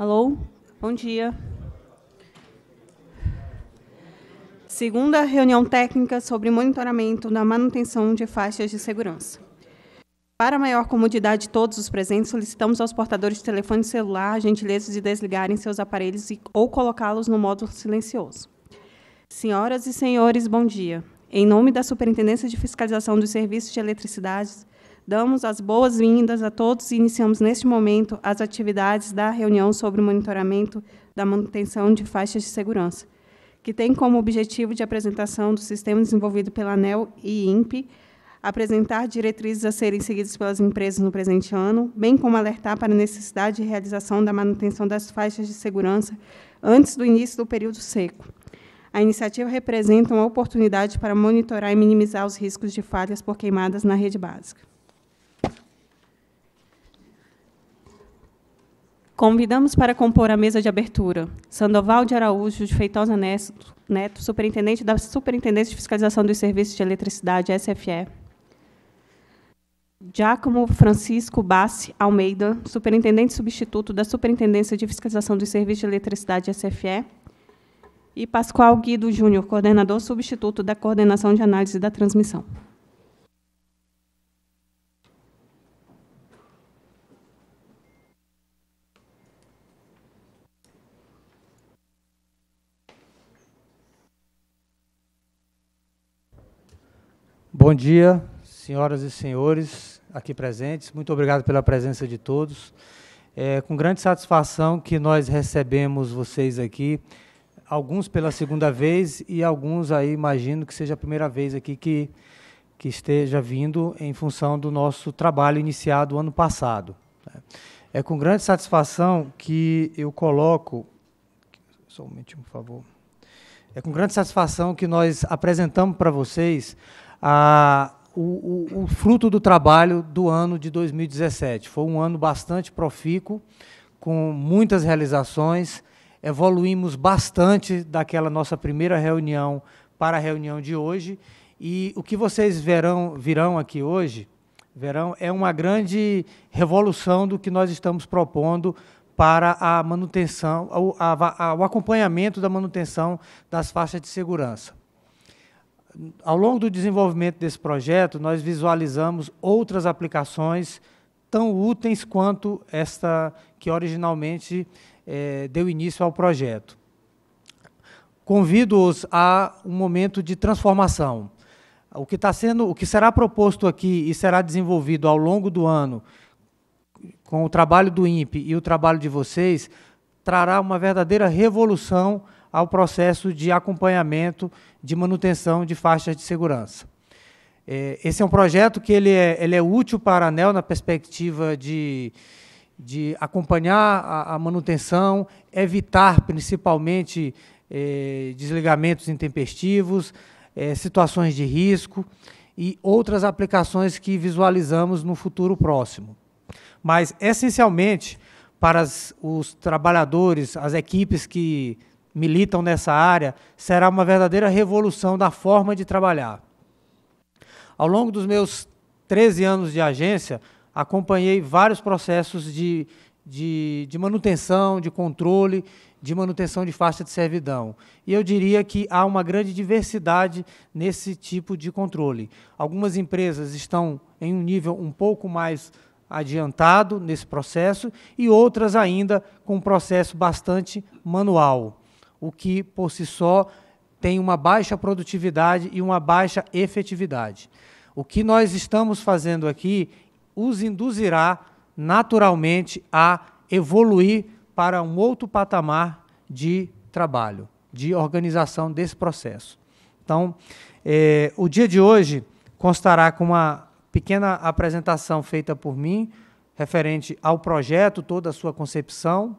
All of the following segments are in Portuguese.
Alô? Bom dia. Segunda reunião técnica sobre monitoramento da manutenção de faixas de segurança. Para maior comodidade de todos os presentes, solicitamos aos portadores de telefone celular a gentileza de desligarem seus aparelhos e, ou colocá-los no modo silencioso. Senhoras e senhores, bom dia. Em nome da Superintendência de Fiscalização dos Serviços de Eletricidade, Damos as boas-vindas a todos e iniciamos neste momento as atividades da reunião sobre o monitoramento da manutenção de faixas de segurança, que tem como objetivo de apresentação do sistema desenvolvido pela ANEL e INPE, apresentar diretrizes a serem seguidas pelas empresas no presente ano, bem como alertar para a necessidade de realização da manutenção das faixas de segurança antes do início do período seco. A iniciativa representa uma oportunidade para monitorar e minimizar os riscos de falhas por queimadas na rede básica. Convidamos para compor a mesa de abertura Sandoval de Araújo de Feitosa Neto, superintendente da Superintendência de Fiscalização dos Serviços de Eletricidade, SFE. Giacomo Francisco Bassi Almeida, superintendente substituto da Superintendência de Fiscalização dos Serviços de Eletricidade, SFE. E Pascoal Guido Júnior, coordenador substituto da Coordenação de Análise da Transmissão. Bom dia, senhoras e senhores aqui presentes. Muito obrigado pela presença de todos. É com grande satisfação que nós recebemos vocês aqui, alguns pela segunda vez e alguns aí imagino que seja a primeira vez aqui que, que esteja vindo em função do nosso trabalho iniciado ano passado. É, é com grande satisfação que eu coloco. somente um por favor. É com grande satisfação que nós apresentamos para vocês a, o, o, o fruto do trabalho do ano de 2017. Foi um ano bastante profícuo, com muitas realizações. Evoluímos bastante daquela nossa primeira reunião para a reunião de hoje. E o que vocês verão, virão aqui hoje, verão, é uma grande revolução do que nós estamos propondo para a manutenção, o, a, a, o acompanhamento da manutenção das faixas de segurança. Ao longo do desenvolvimento desse projeto, nós visualizamos outras aplicações tão úteis quanto esta que originalmente eh, deu início ao projeto. Convido-os a um momento de transformação. O que, está sendo, o que será proposto aqui e será desenvolvido ao longo do ano, com o trabalho do INPE e o trabalho de vocês, trará uma verdadeira revolução ao processo de acompanhamento de manutenção de faixas de segurança. É, esse é um projeto que ele é, ele é útil para a ANEL na perspectiva de, de acompanhar a, a manutenção, evitar principalmente é, desligamentos intempestivos, é, situações de risco e outras aplicações que visualizamos no futuro próximo. Mas, essencialmente, para as, os trabalhadores, as equipes que militam nessa área, será uma verdadeira revolução da forma de trabalhar. Ao longo dos meus 13 anos de agência, acompanhei vários processos de, de, de, manutenção, de controle, de manutenção de faixa de servidão. E eu diria que há uma grande diversidade nesse tipo de controle. Algumas empresas estão em um nível um pouco mais adiantado nesse processo e outras ainda com um processo bastante manual o que por si só tem uma baixa produtividade e uma baixa efetividade. O que nós estamos fazendo aqui os induzirá naturalmente a evoluir para um outro patamar de trabalho, de organização desse processo. Então, eh, o dia de hoje constará com uma pequena apresentação feita por mim, referente ao projeto, toda a sua concepção,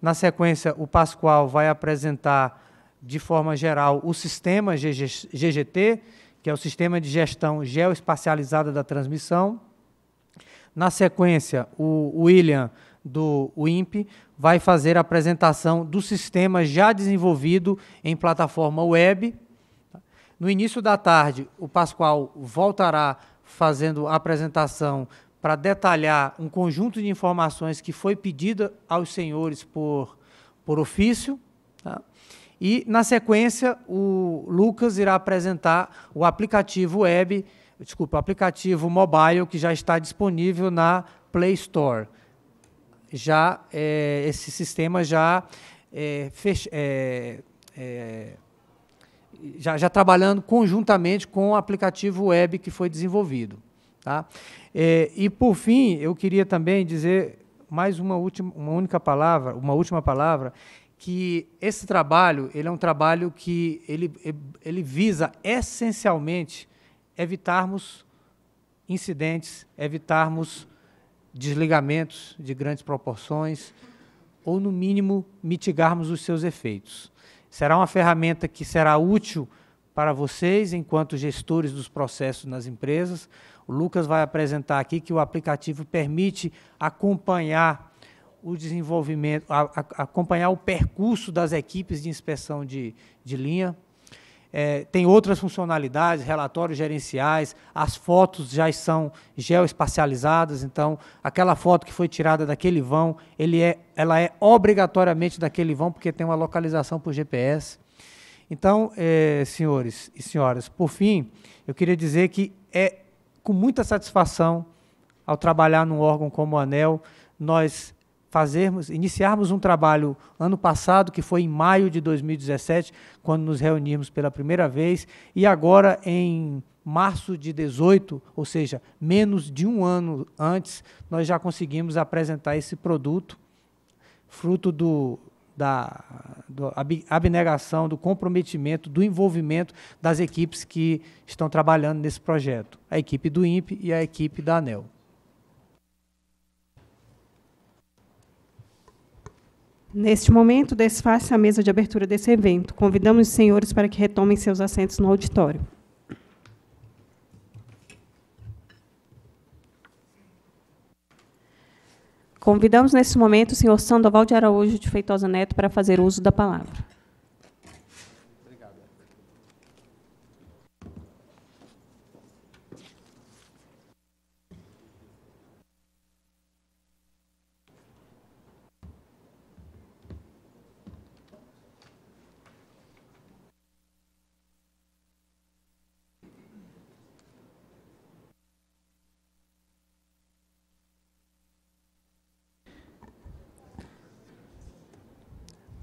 na sequência, o Pascoal vai apresentar de forma geral o sistema GGT, que é o Sistema de Gestão Geoespacializada da Transmissão. Na sequência, o William, do INPE, vai fazer a apresentação do sistema já desenvolvido em plataforma web. No início da tarde, o Pascoal voltará fazendo a apresentação para detalhar um conjunto de informações que foi pedida aos senhores por, por ofício. Tá? E, na sequência, o Lucas irá apresentar o aplicativo web, desculpa, o aplicativo mobile que já está disponível na Play Store. Já é, esse sistema já é, fech, é, é já, já trabalhando conjuntamente com o aplicativo web que foi desenvolvido. Tá? É, e por fim, eu queria também dizer mais uma, última, uma única palavra, uma última palavra, que esse trabalho ele é um trabalho que ele, ele visa essencialmente evitarmos incidentes, evitarmos desligamentos de grandes proporções ou, no mínimo, mitigarmos os seus efeitos. Será uma ferramenta que será útil para vocês, enquanto gestores dos processos nas empresas, o Lucas vai apresentar aqui que o aplicativo permite acompanhar o desenvolvimento, a, a, acompanhar o percurso das equipes de inspeção de, de linha. É, tem outras funcionalidades, relatórios gerenciais, as fotos já são geoespacializadas, então aquela foto que foi tirada daquele vão, ele é, ela é obrigatoriamente daquele vão, porque tem uma localização por GPS. Então, é, senhores e senhoras, por fim, eu queria dizer que é com muita satisfação, ao trabalhar num órgão como o ANEL, nós fazermos, iniciarmos um trabalho ano passado, que foi em maio de 2017, quando nos reunimos pela primeira vez, e agora em março de 18, ou seja, menos de um ano antes, nós já conseguimos apresentar esse produto, fruto do, da, abnegação, do comprometimento, do envolvimento das equipes que estão trabalhando nesse projeto, a equipe do INPE e a equipe da ANEL. Neste momento, desfaça a mesa de abertura desse evento. Convidamos os senhores para que retomem seus assentos no auditório. Convidamos nesse momento o senhor Sandoval de Araújo de Feitosa Neto para fazer uso da palavra.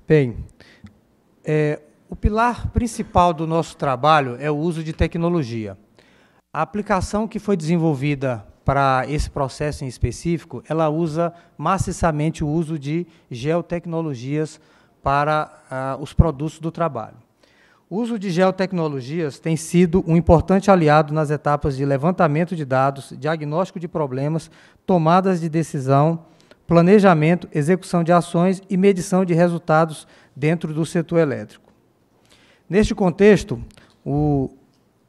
Bem, é, o pilar principal do nosso trabalho é o uso de tecnologia. A aplicação que foi desenvolvida para esse processo em específico, ela usa maciçamente o uso de geotecnologias para ah, os produtos do trabalho. O uso de geotecnologias tem sido um importante aliado nas etapas de levantamento de dados, diagnóstico de problemas, tomadas de decisão planejamento, execução de ações e medição de resultados dentro do setor elétrico. Neste contexto, o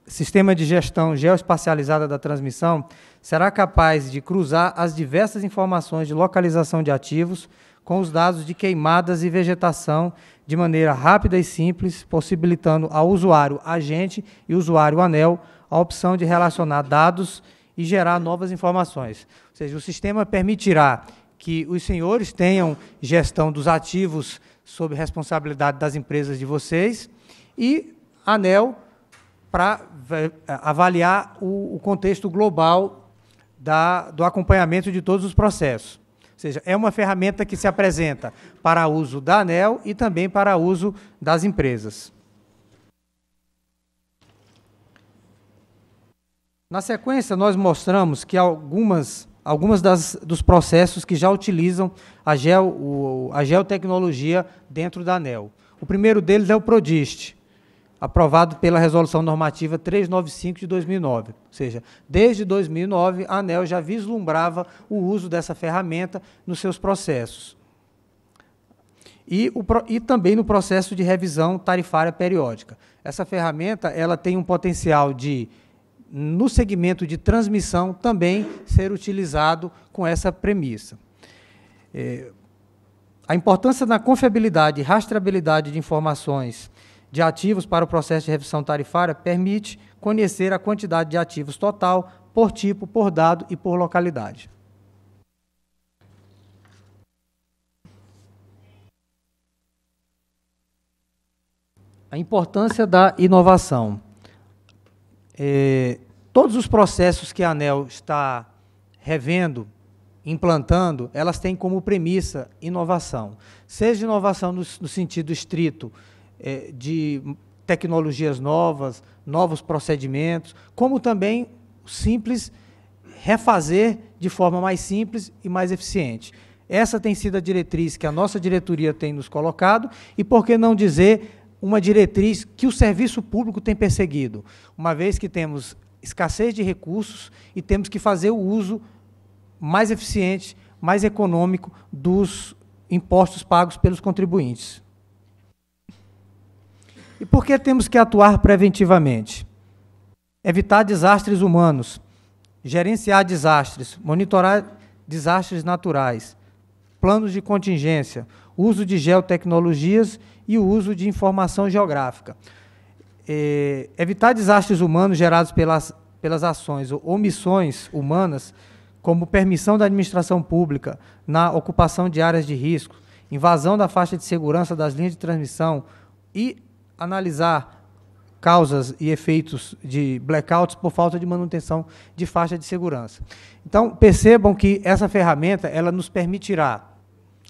sistema de gestão geoespacializada da transmissão será capaz de cruzar as diversas informações de localização de ativos com os dados de queimadas e vegetação de maneira rápida e simples, possibilitando ao usuário agente e usuário anel a opção de relacionar dados e gerar novas informações. Ou seja, o sistema permitirá que os senhores tenham gestão dos ativos sob responsabilidade das empresas de vocês e ANEL para eh, avaliar o, o contexto global da, do acompanhamento de todos os processos. Ou seja, é uma ferramenta que se apresenta para uso da ANEL e também para uso das empresas. Na sequência, nós mostramos que algumas algumas das, dos processos que já utilizam a, geo, o, a geotecnologia dentro da ANEL. O primeiro deles é o PRODIST, aprovado pela Resolução Normativa 395 de 2009. Ou seja, desde 2009, a ANEL já vislumbrava o uso dessa ferramenta nos seus processos. E, o, e também no processo de revisão tarifária periódica. Essa ferramenta ela tem um potencial de no segmento de transmissão também ser utilizado com essa premissa. É, a importância da confiabilidade e rastreabilidade de informações de ativos para o processo de revisão tarifária permite conhecer a quantidade de ativos total por tipo, por dado e por localidade. A importância da inovação. É, todos os processos que a ANEL está revendo, implantando, elas têm como premissa inovação. Seja inovação no, no sentido estrito é, de tecnologias novas, novos procedimentos, como também simples refazer de forma mais simples e mais eficiente. Essa tem sido a diretriz que a nossa diretoria tem nos colocado e, por que não dizer, uma diretriz que o serviço público tem perseguido, uma vez que temos escassez de recursos e temos que fazer o uso mais eficiente, mais econômico dos impostos pagos pelos contribuintes. E por que temos que atuar preventivamente? Evitar desastres humanos, gerenciar desastres, monitorar desastres naturais, planos de contingência, uso de geotecnologias e o uso de informação geográfica. É, evitar desastres humanos gerados pelas, pelas ações ou omissões humanas, como permissão da administração pública na ocupação de áreas de risco, invasão da faixa de segurança das linhas de transmissão e analisar causas e efeitos de blackouts por falta de manutenção de faixa de segurança. Então, percebam que essa ferramenta ela nos permitirá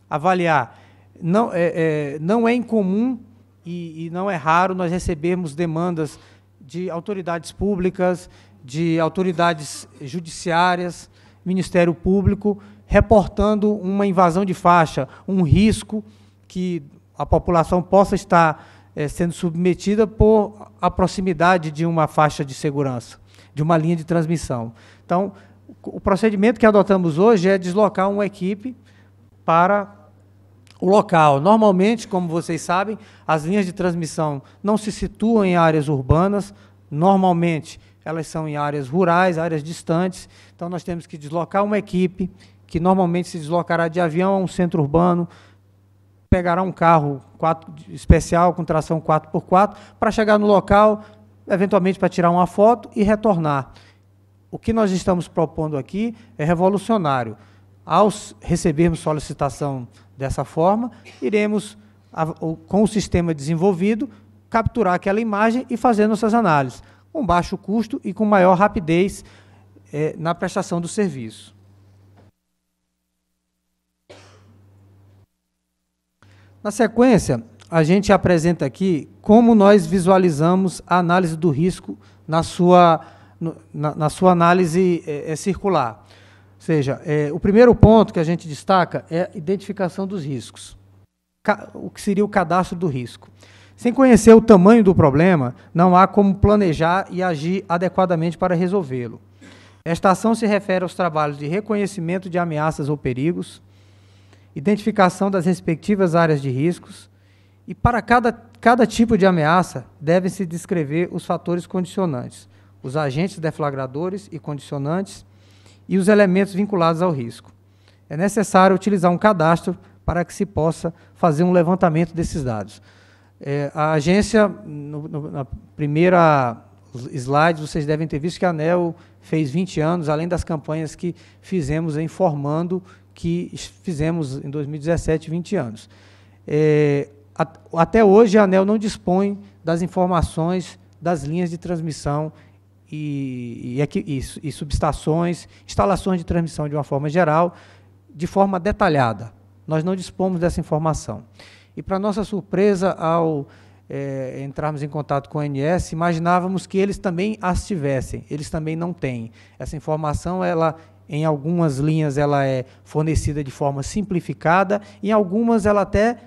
avaliar não é, é não é incomum e, e não é raro nós recebermos demandas de autoridades públicas, de autoridades judiciárias, Ministério Público, reportando uma invasão de faixa, um risco que a população possa estar é, sendo submetida por a proximidade de uma faixa de segurança, de uma linha de transmissão. Então, o procedimento que adotamos hoje é deslocar uma equipe para o local. Normalmente, como vocês sabem, as linhas de transmissão não se situam em áreas urbanas, normalmente elas são em áreas rurais, áreas distantes. Então nós temos que deslocar uma equipe que normalmente se deslocará de avião a um centro urbano, pegará um carro especial com tração 4x4 para chegar no local, eventualmente para tirar uma foto e retornar. O que nós estamos propondo aqui é revolucionário. Ao recebermos solicitação Dessa forma, iremos, com o sistema desenvolvido, capturar aquela imagem e fazer nossas análises, com baixo custo e com maior rapidez é, na prestação do serviço. Na sequência, a gente apresenta aqui como nós visualizamos a análise do risco na sua, na, na sua análise é, é circular. Ou seja, é, o primeiro ponto que a gente destaca é a identificação dos riscos, o que seria o cadastro do risco. Sem conhecer o tamanho do problema, não há como planejar e agir adequadamente para resolvê-lo. Esta ação se refere aos trabalhos de reconhecimento de ameaças ou perigos, identificação das respectivas áreas de riscos, e para cada, cada tipo de ameaça devem-se descrever os fatores condicionantes, os agentes deflagradores e condicionantes, e os elementos vinculados ao risco. É necessário utilizar um cadastro para que se possa fazer um levantamento desses dados. É, a agência, no, no, na primeira slide, vocês devem ter visto que a ANEL fez 20 anos, além das campanhas que fizemos informando que fizemos em 2017, 20 anos. É, a, até hoje, a ANEL não dispõe das informações das linhas de transmissão e, e, e, subestações, instalações de transmissão de uma forma geral, de forma detalhada. Nós não dispomos dessa informação. E, para nossa surpresa, ao é, entrarmos em contato com a ANS, imaginávamos que eles também as tivessem. Eles também não têm. Essa informação, ela em algumas linhas ela é fornecida de forma simplificada, em algumas ela até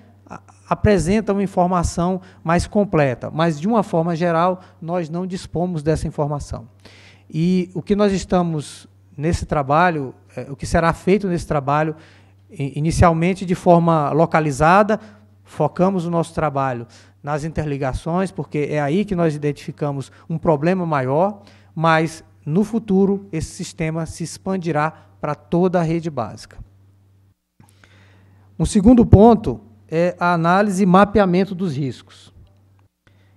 apresentam informação mais completa, mas de uma forma geral nós não dispomos dessa informação. E o que nós estamos nesse trabalho, é, o que será feito nesse trabalho, inicialmente de forma localizada, focamos o nosso trabalho nas interligações, porque é aí que nós identificamos um problema maior, mas no futuro esse sistema se expandirá para toda a rede básica. Um segundo ponto é a análise e mapeamento dos riscos.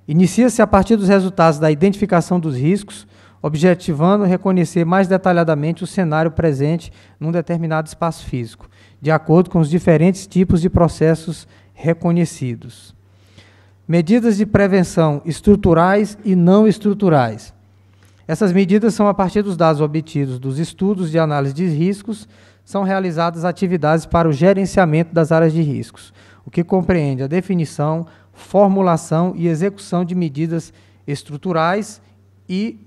Inicia-se a partir dos resultados da identificação dos riscos, objetivando reconhecer mais detalhadamente o cenário presente num determinado espaço físico, de acordo com os diferentes tipos de processos reconhecidos. Medidas de prevenção estruturais e não estruturais. Essas medidas são a partir dos dados obtidos dos estudos de análise de riscos, são realizadas atividades para o gerenciamento das áreas de riscos, o que compreende a definição, formulação e execução de medidas estruturais e,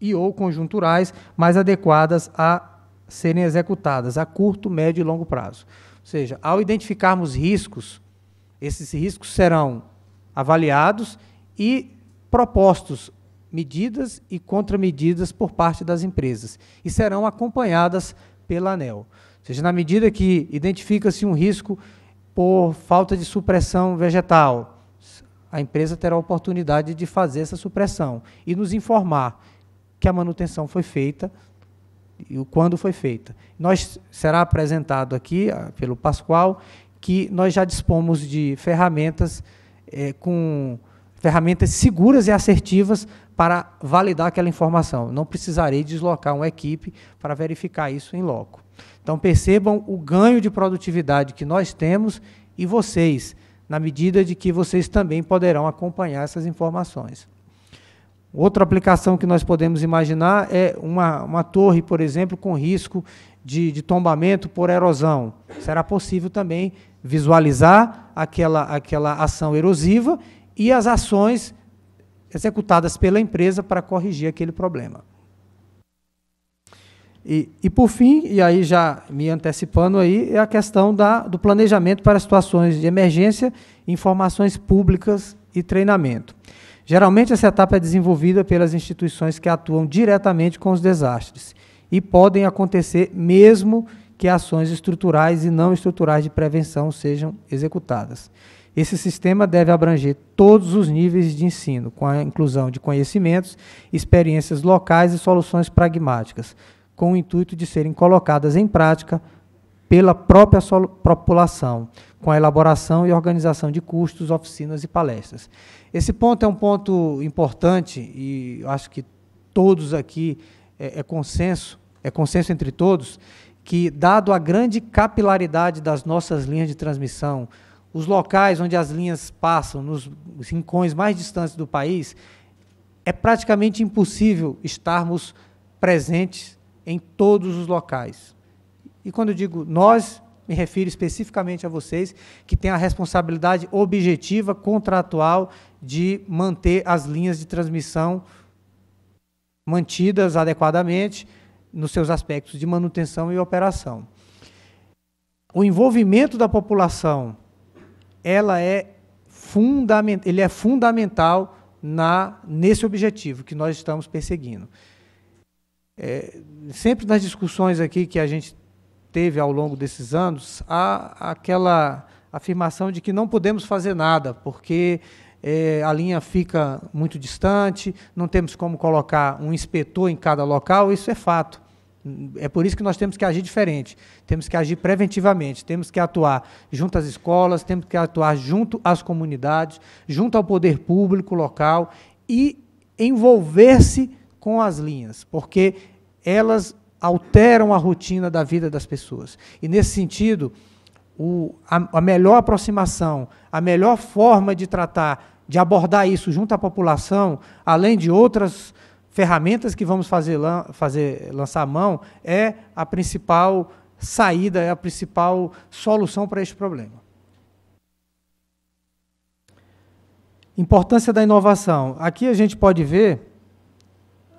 e ou conjunturais mais adequadas a serem executadas a curto, médio e longo prazo. Ou seja, ao identificarmos riscos, esses riscos serão avaliados e propostos medidas e contramedidas por parte das empresas e serão acompanhadas pela ANEL. Ou seja, na medida que identifica-se um risco por falta de supressão vegetal, a empresa terá a oportunidade de fazer essa supressão e nos informar que a manutenção foi feita e quando foi feita. Nós será apresentado aqui ah, pelo Pascoal que nós já dispomos de ferramentas é, com ferramentas seguras e assertivas para validar aquela informação. Não precisarei deslocar uma equipe para verificar isso em loco. Então percebam o ganho de produtividade que nós temos e vocês, na medida de que vocês também poderão acompanhar essas informações. Outra aplicação que nós podemos imaginar é uma, uma torre, por exemplo, com risco de, de tombamento por erosão. Será possível também visualizar aquela, aquela ação erosiva e as ações executadas pela empresa para corrigir aquele problema. E, e por fim, e aí já me antecipando aí, é a questão da, do planejamento para situações de emergência, informações públicas e treinamento. Geralmente, essa etapa é desenvolvida pelas instituições que atuam diretamente com os desastres e podem acontecer mesmo que ações estruturais e não estruturais de prevenção sejam executadas. Esse sistema deve abranger todos os níveis de ensino, com a inclusão de conhecimentos, experiências locais e soluções pragmáticas, com o intuito de serem colocadas em prática pela própria população, com a elaboração e organização de cursos, oficinas e palestras. Esse ponto é um ponto importante e acho que todos aqui é, é consenso, é consenso entre todos, que, dado a grande capilaridade das nossas linhas de transmissão, os locais onde as linhas passam, nos rincões mais distantes do país, é praticamente impossível estarmos presentes em todos os locais. E quando eu digo nós, me refiro especificamente a vocês que têm a responsabilidade objetiva contratual de manter as linhas de transmissão mantidas adequadamente nos seus aspectos de manutenção e operação. O envolvimento da população, ela é ele é fundamental na nesse objetivo que nós estamos perseguindo é, sempre nas discussões aqui que a gente teve ao longo desses anos, há aquela afirmação de que não podemos fazer nada, porque é, a linha fica muito distante, não temos como colocar um inspetor em cada local, isso é fato. É por isso que nós temos que agir diferente, temos que agir preventivamente, temos que atuar junto às escolas, temos que atuar junto às comunidades, junto ao poder público local e envolver-se com as linhas, porque elas alteram a rotina da vida das pessoas. E nesse sentido, o, a, a melhor aproximação, a melhor forma de tratar, de abordar isso junto à população, além de outras ferramentas que vamos fazer, fazer lançar a mão, é a principal saída, é a principal solução para este problema. Importância da inovação. Aqui a gente pode ver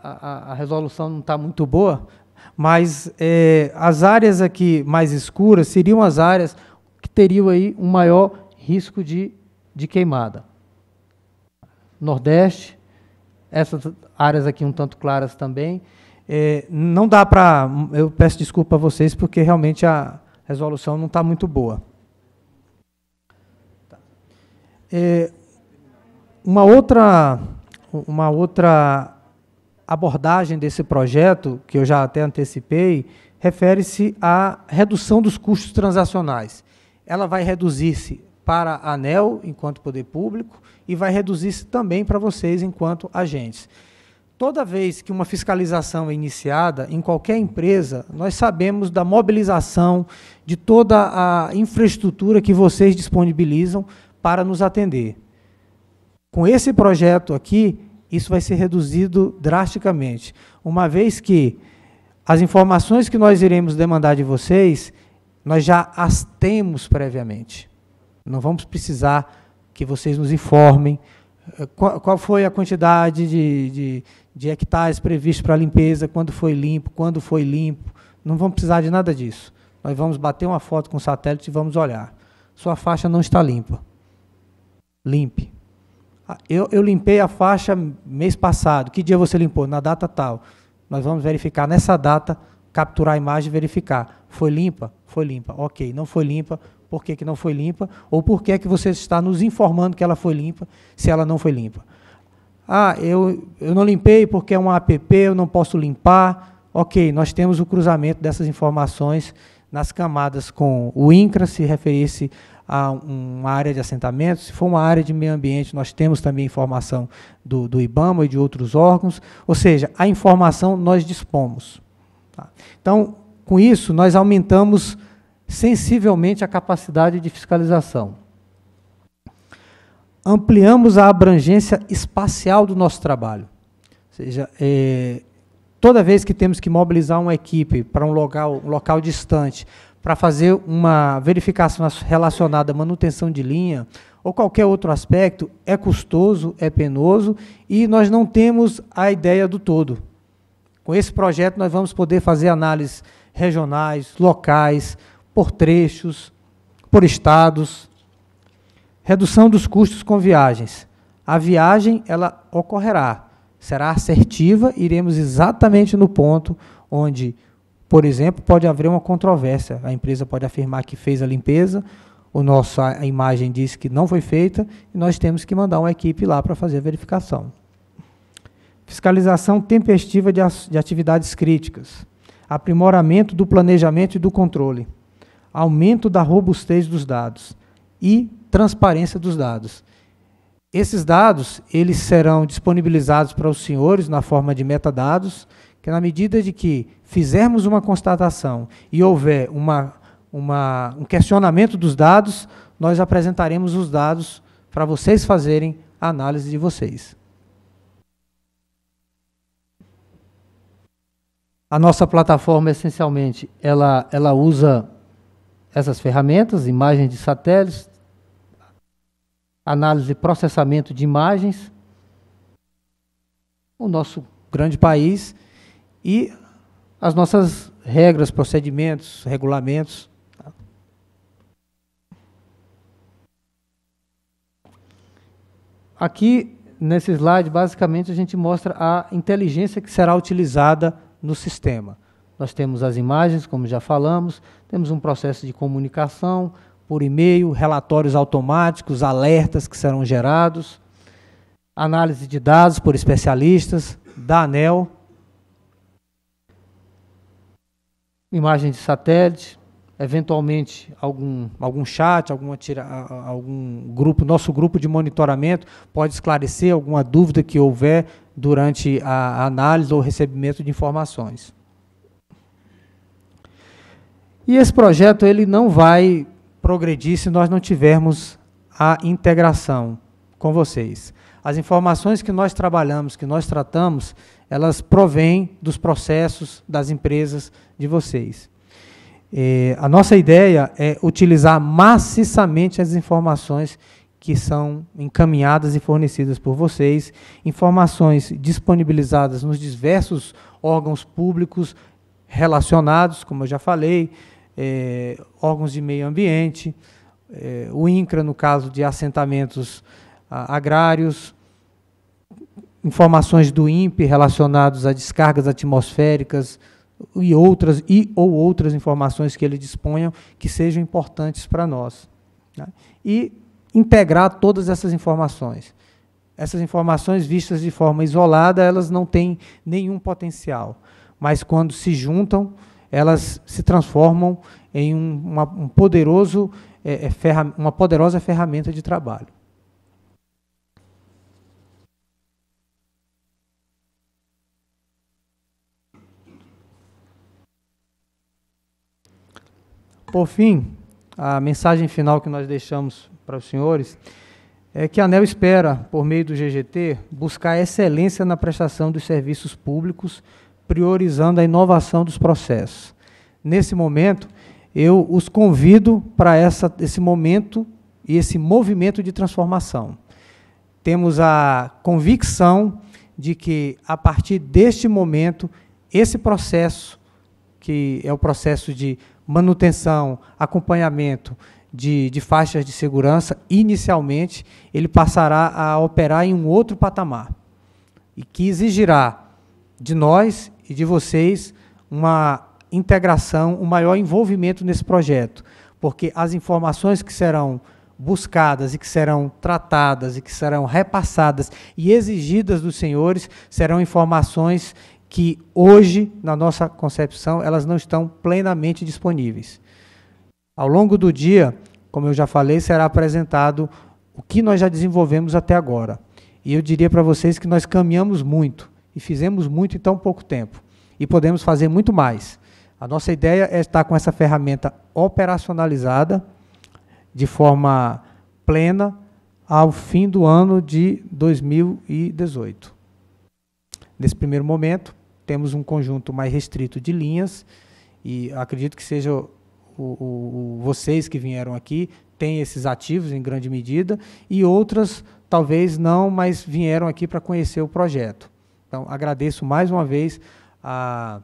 a, a resolução não está muito boa, mas é, as áreas aqui mais escuras seriam as áreas que teriam aí um maior risco de, de queimada. Nordeste, essas áreas aqui um tanto claras também. É, não dá para. Eu peço desculpa a vocês, porque realmente a resolução não está muito boa. Tá. É, uma outra, uma outra abordagem desse projeto, que eu já até antecipei, refere-se à redução dos custos transacionais. Ela vai reduzir-se para a ANEL, enquanto poder público, e vai reduzir-se também para vocês, enquanto agentes. Toda vez que uma fiscalização é iniciada em qualquer empresa, nós sabemos da mobilização de toda a infraestrutura que vocês disponibilizam para nos atender. Com esse projeto aqui, isso vai ser reduzido drasticamente, uma vez que as informações que nós iremos demandar de vocês, nós já as temos previamente. Não vamos precisar que vocês nos informem eh, qual, qual foi a quantidade de, de, de hectares previsto para limpeza, quando foi limpo, quando foi limpo. Não vamos precisar de nada disso. Nós vamos bater uma foto com o satélite e vamos olhar. Sua faixa não está limpa. Limpe. Ah, eu, eu limpei a faixa mês passado. Que dia você limpou? Na data tal. Nós vamos verificar nessa data, capturar a imagem e verificar. Foi limpa? Foi limpa. Ok. Não foi limpa, por que, que, não foi limpa, ou por que, que você está nos informando que ela foi limpa, se ela não foi limpa. Ah, eu, eu não limpei porque é uma app, eu não posso limpar. Ok, nós temos o cruzamento dessas informações nas camadas com o INCRA, se referisse a uma área de assentamento, se for uma área de meio ambiente, nós temos também informação do, do IBAMA e de outros órgãos, ou seja, a informação nós dispomos. Tá? Então, com isso, nós aumentamos sensivelmente a capacidade de fiscalização. Ampliamos a abrangência espacial do nosso trabalho. Ou seja, é, toda vez que temos que mobilizar uma equipe para um local, um local distante, para fazer uma verificação relacionada à manutenção de linha ou qualquer outro aspecto, é custoso, é penoso e nós não temos a ideia do todo. Com esse projeto, nós vamos poder fazer análises regionais, locais, por trechos, por estados. Redução dos custos com viagens. A viagem, ela ocorrerá, será assertiva, iremos exatamente no ponto onde por exemplo, pode haver uma controvérsia. A empresa pode afirmar que fez a limpeza, o nosso, a imagem diz que não foi feita, e nós temos que mandar uma equipe lá para fazer a verificação. Fiscalização tempestiva de, atividades críticas. Aprimoramento do planejamento e do controle. Aumento da robustez dos dados. E transparência dos dados. Esses dados, eles serão disponibilizados para os senhores na forma de metadados, que na medida de que fizermos uma constatação e houver uma, uma, um questionamento dos dados, nós apresentaremos os dados para vocês fazerem a análise de vocês. A nossa plataforma, essencialmente, ela, ela usa essas ferramentas, imagens de satélites, análise e processamento de imagens. O nosso grande país e as nossas regras, procedimentos, regulamentos. Tá? Aqui, nesse slide, basicamente, a gente mostra a inteligência que será utilizada no sistema. Nós temos as imagens, como já falamos, temos um processo de comunicação por e-mail, relatórios automáticos, alertas que serão gerados, análise de dados por especialistas da ANEL, imagem de satélite, eventualmente algum, algum chat, algum, atira, algum grupo, nosso grupo de monitoramento pode esclarecer alguma dúvida que houver durante a análise ou recebimento de informações. E esse projeto ele não vai progredir se nós não tivermos a integração com vocês. As informações que nós trabalhamos, que nós tratamos, elas provêm dos processos das empresas de vocês. É, a nossa ideia é utilizar maciçamente as informações que são encaminhadas e fornecidas por vocês, informações disponibilizadas nos diversos órgãos públicos relacionados, como eu já falei, é, órgãos de meio ambiente, é, o INCRA, no caso de assentamentos a, ah, agrários, informações do INPE relacionadas a descargas atmosféricas e outras e ou outras informações que ele disponha que sejam importantes para nós né? e integrar todas essas informações essas informações vistas de forma isolada elas não têm nenhum potencial mas quando se juntam elas se transformam em uma, um poderoso, é, é, ferra uma poderosa ferramenta de trabalho Por fim, a mensagem final que nós deixamos para os senhores é que a ANEL espera, por meio do GGT, buscar excelência na prestação dos serviços públicos, priorizando a inovação dos processos. Nesse momento, eu os convido para essa, esse momento e esse movimento de transformação. Temos a convicção de que, a partir deste momento, esse processo que é o processo de manutenção, acompanhamento de, de faixas de segurança, inicialmente ele passará a operar em um outro patamar e que exigirá de nós e de vocês uma integração, um maior envolvimento nesse projeto, porque as informações que serão buscadas e que serão tratadas e que serão repassadas e exigidas dos senhores serão informações que hoje, na nossa concepção, elas não estão plenamente disponíveis. Ao longo do dia, como eu já falei, será apresentado o que nós já desenvolvemos até agora. E eu diria para vocês que nós caminhamos muito e fizemos muito em tão pouco tempo. E podemos fazer muito mais. A nossa ideia é estar com essa ferramenta operacionalizada de forma plena ao fim do ano de 2018. Nesse primeiro momento, temos um conjunto mais restrito de linhas, e acredito que seja o, o, o, vocês que vieram aqui, têm esses ativos em grande medida, e outras talvez não, mas vieram aqui para conhecer o projeto. Então, agradeço mais uma vez a,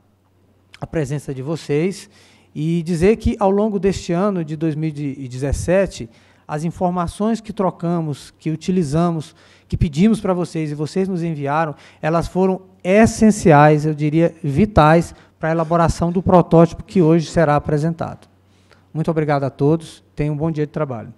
a presença de vocês e dizer que ao longo deste ano de 2017, as informações que trocamos, que utilizamos, que pedimos para vocês e vocês nos enviaram, elas foram essenciais, eu diria vitais, para a elaboração do protótipo que hoje será apresentado. Muito obrigado a todos, tenham um bom dia de trabalho.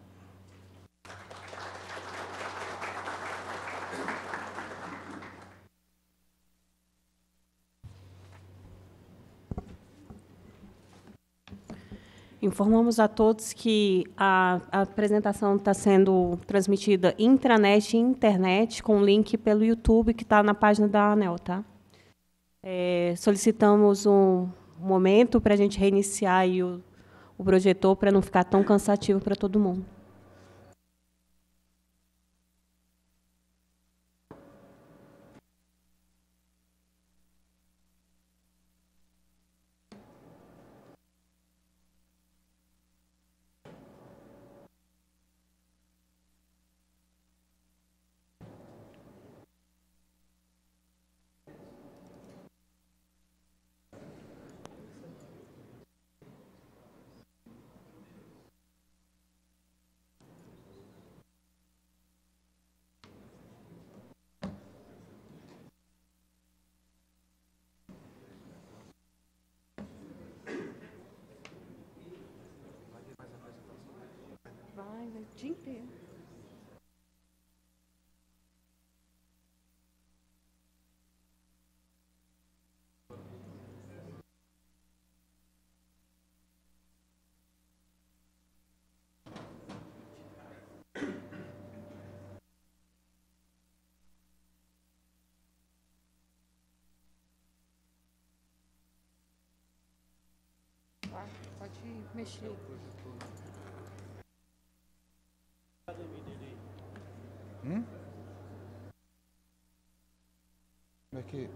Informamos a todos que a, a apresentação está sendo transmitida intranet e internet, com link pelo YouTube que está na página da ANEL. Tá? É, solicitamos um momento para a gente reiniciar o, o projetor, para não ficar tão cansativo para todo mundo. de mexer. Hum? Como é que.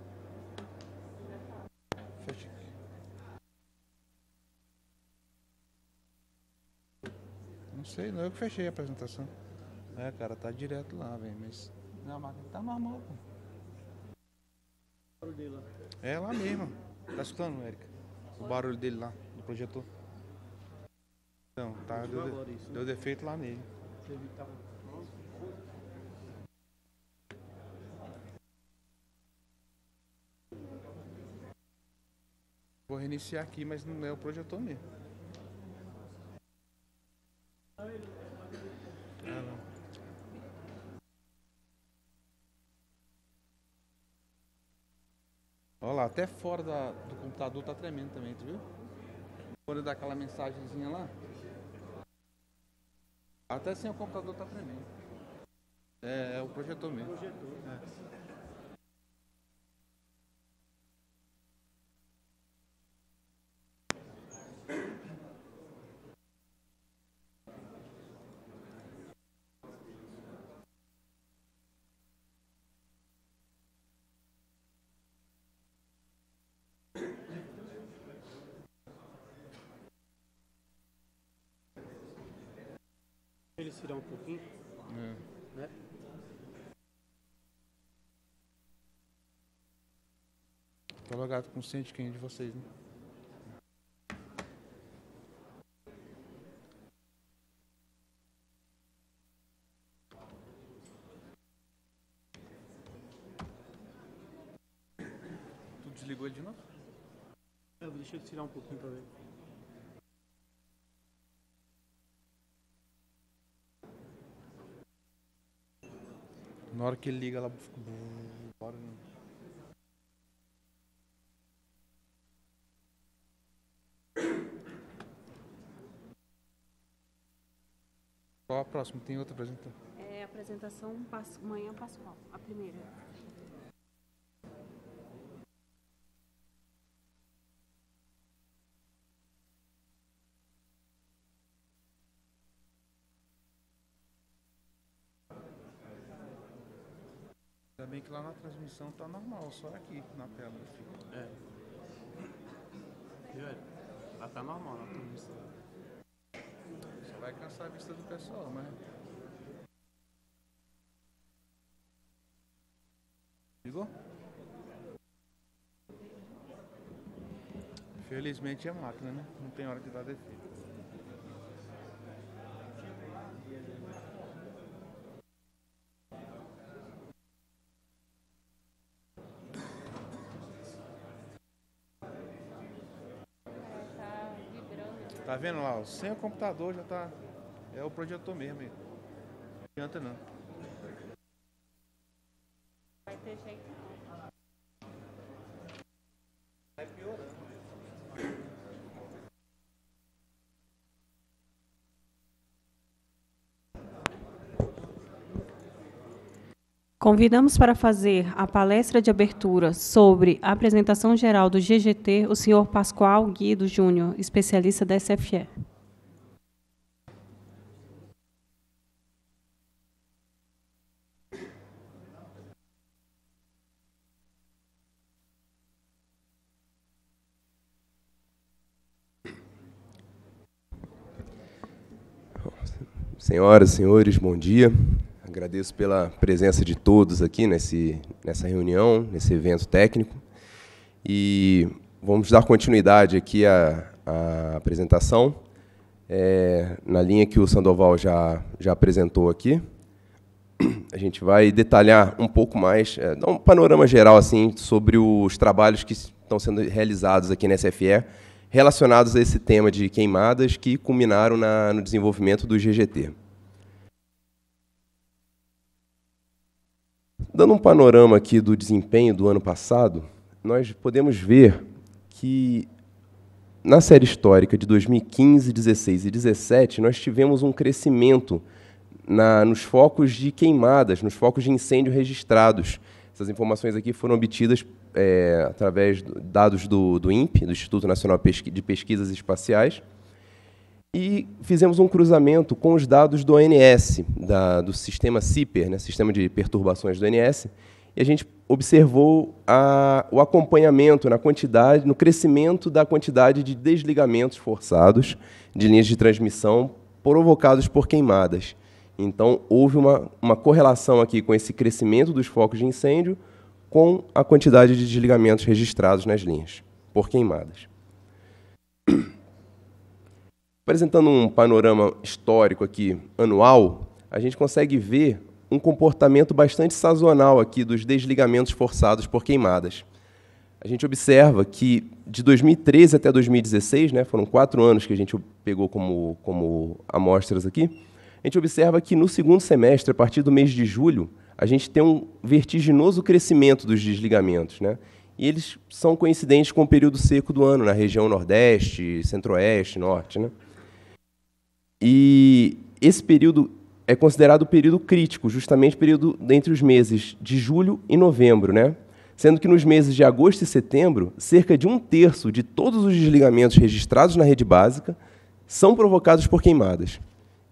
Fecha aqui. Não sei, não. Eu que fechei a apresentação. É, cara, tá direto lá, velho. Mas. Não, a máquina tá normal, pô. É lá mesmo. Tá escutando, Érica? O barulho dele lá, do projetor. Então, tá, deu, isso, né? defeito lá nele. Vou reiniciar aqui, mas não é o projetor mesmo. Ah, Olha lá, até fora da, do computador tá tremendo também, tu viu? Quando dá aquela mensagenzinha lá. Até sem o computador está tremendo. É, é o projetor mesmo. Projetor. É. um pouquinho. Né? É. Né? Tô logado com o de quem de vocês, né? Tu desligou ele de novo? Eu vou deixar ele tirar um pouquinho para ver. Na hora que ele liga, ela fica. Né? Qual a próxima? Tem outra apresentação? É a apresentação Pas Manhã Pascoal, a primeira. transmissão está normal, só aqui na tela. É. olha, Ela está normal na transmissão. Só vai cansar a vista do pessoal, né? Ligou? Felizmente é máquina, né? Não tem hora de dar defeito. vendo lá? Sem o computador já tá. É o projetor mesmo aí. Não adianta não. Convidamos para fazer a palestra de abertura sobre a apresentação geral do GGT o senhor Pascoal Guido Júnior, especialista da SFE. Senhoras, senhores, bom dia agradeço pela presença de todos aqui nesse, nessa reunião, nesse evento técnico. E vamos dar continuidade aqui à, à apresentação, é, na linha que o Sandoval já, já apresentou aqui. A gente vai detalhar um pouco mais, é, dar um panorama geral assim sobre os trabalhos que estão sendo realizados aqui na SFE relacionados a esse tema de queimadas que culminaram na, no desenvolvimento do GGT. Dando um panorama aqui do desempenho do ano passado, nós podemos ver que na série histórica de 2015, 16 e 17, nós tivemos um crescimento na, nos focos de queimadas, nos focos de incêndio registrados. Essas informações aqui foram obtidas é, através de dados do, do INPE, do Instituto Nacional de Pesquisas Espaciais, e fizemos um cruzamento com os dados do ONS, da, do sistema CIPER, né, Sistema de Perturbações do ONS, e a gente observou a, o acompanhamento na quantidade, no crescimento da quantidade de desligamentos forçados de linhas de transmissão provocados por queimadas. Então, houve uma, uma correlação aqui com esse crescimento dos focos de incêndio com a quantidade de desligamentos registrados nas linhas por queimadas. Apresentando um panorama histórico aqui anual, a gente consegue ver um comportamento bastante sazonal aqui dos desligamentos forçados por queimadas. A gente observa que de 2013 até 2016, né, foram quatro anos que a gente pegou como, como amostras aqui, a gente observa que no segundo semestre, a partir do mês de julho, a gente tem um vertiginoso crescimento dos desligamentos. Né? E eles são coincidentes com o período seco do ano, na região Nordeste, Centro-Oeste, Norte. Né? E esse período é considerado o período crítico, justamente o período entre os meses de julho e novembro, né? Sendo que nos meses de agosto e setembro, cerca de um terço de todos os desligamentos registrados na rede básica são provocados por queimadas.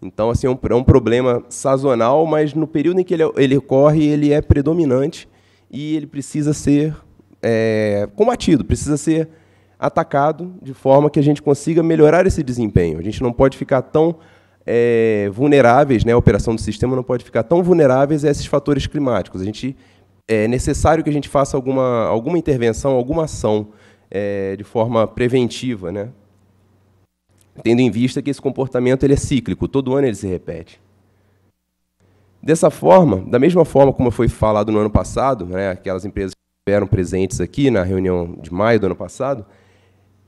Então, assim, é um, é um problema sazonal, mas no período em que ele, ele ocorre, ele é predominante e ele precisa ser é, combatido, precisa ser atacado de forma que a gente consiga melhorar esse desempenho. A gente não pode ficar tão é, vulneráveis, né? a operação do sistema não pode ficar tão vulneráveis a esses fatores climáticos. A gente, é necessário que a gente faça alguma, alguma intervenção, alguma ação é, de forma preventiva, né? tendo em vista que esse comportamento ele é cíclico, todo ano ele se repete. Dessa forma, da mesma forma como foi falado no ano passado, né, aquelas empresas que estiveram presentes aqui na reunião de maio do ano passado,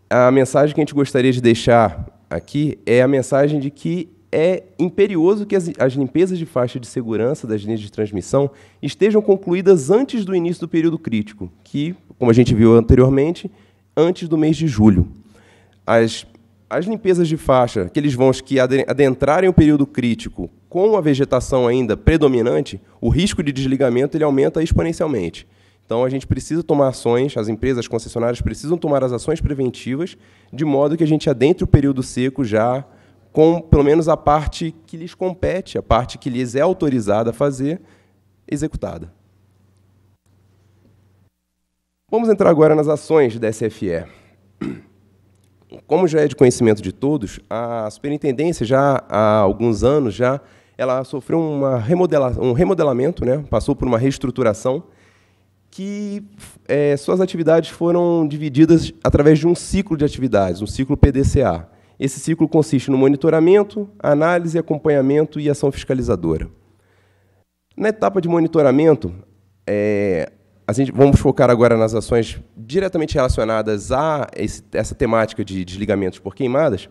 a mensagem que a gente gostaria de deixar aqui é a mensagem de que é imperioso que as, as, limpezas de faixa de segurança das linhas de transmissão estejam concluídas antes do início do período crítico, que, como a gente viu anteriormente, antes do mês de julho. As, as limpezas de faixa, aqueles vãos que adentrarem o período crítico com a vegetação ainda predominante, o risco de desligamento ele aumenta exponencialmente. Então, a gente precisa tomar ações, as empresas, as concessionárias precisam tomar as ações preventivas, de modo que a gente adentre o período seco já com, pelo menos, a parte que lhes compete, a parte que lhes é autorizada a fazer, executada. Vamos entrar agora nas ações da SFE. Como já é de conhecimento de todos, a superintendência já há alguns anos já ela sofreu uma remodela um remodelamento, né? passou por uma reestruturação que é, suas atividades foram divididas através de um ciclo de atividades, um ciclo PDCA. Esse ciclo consiste no monitoramento, análise, acompanhamento e ação fiscalizadora. Na etapa de monitoramento, é, a gente, vamos focar agora nas ações diretamente relacionadas a esse, essa temática de desligamentos por queimadas.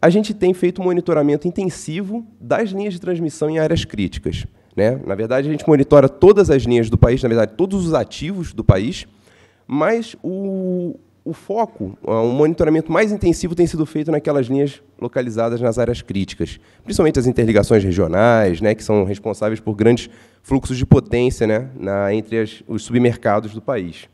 A gente tem feito um monitoramento intensivo das linhas de transmissão em áreas críticas. Né? Na verdade, a gente monitora todas as linhas do país, na verdade, todos os ativos do país, mas o, o foco, o monitoramento mais intensivo tem sido feito naquelas linhas localizadas nas áreas críticas, principalmente as interligações regionais, né, que são responsáveis por grandes fluxos de potência né, na, entre as, os submercados do país.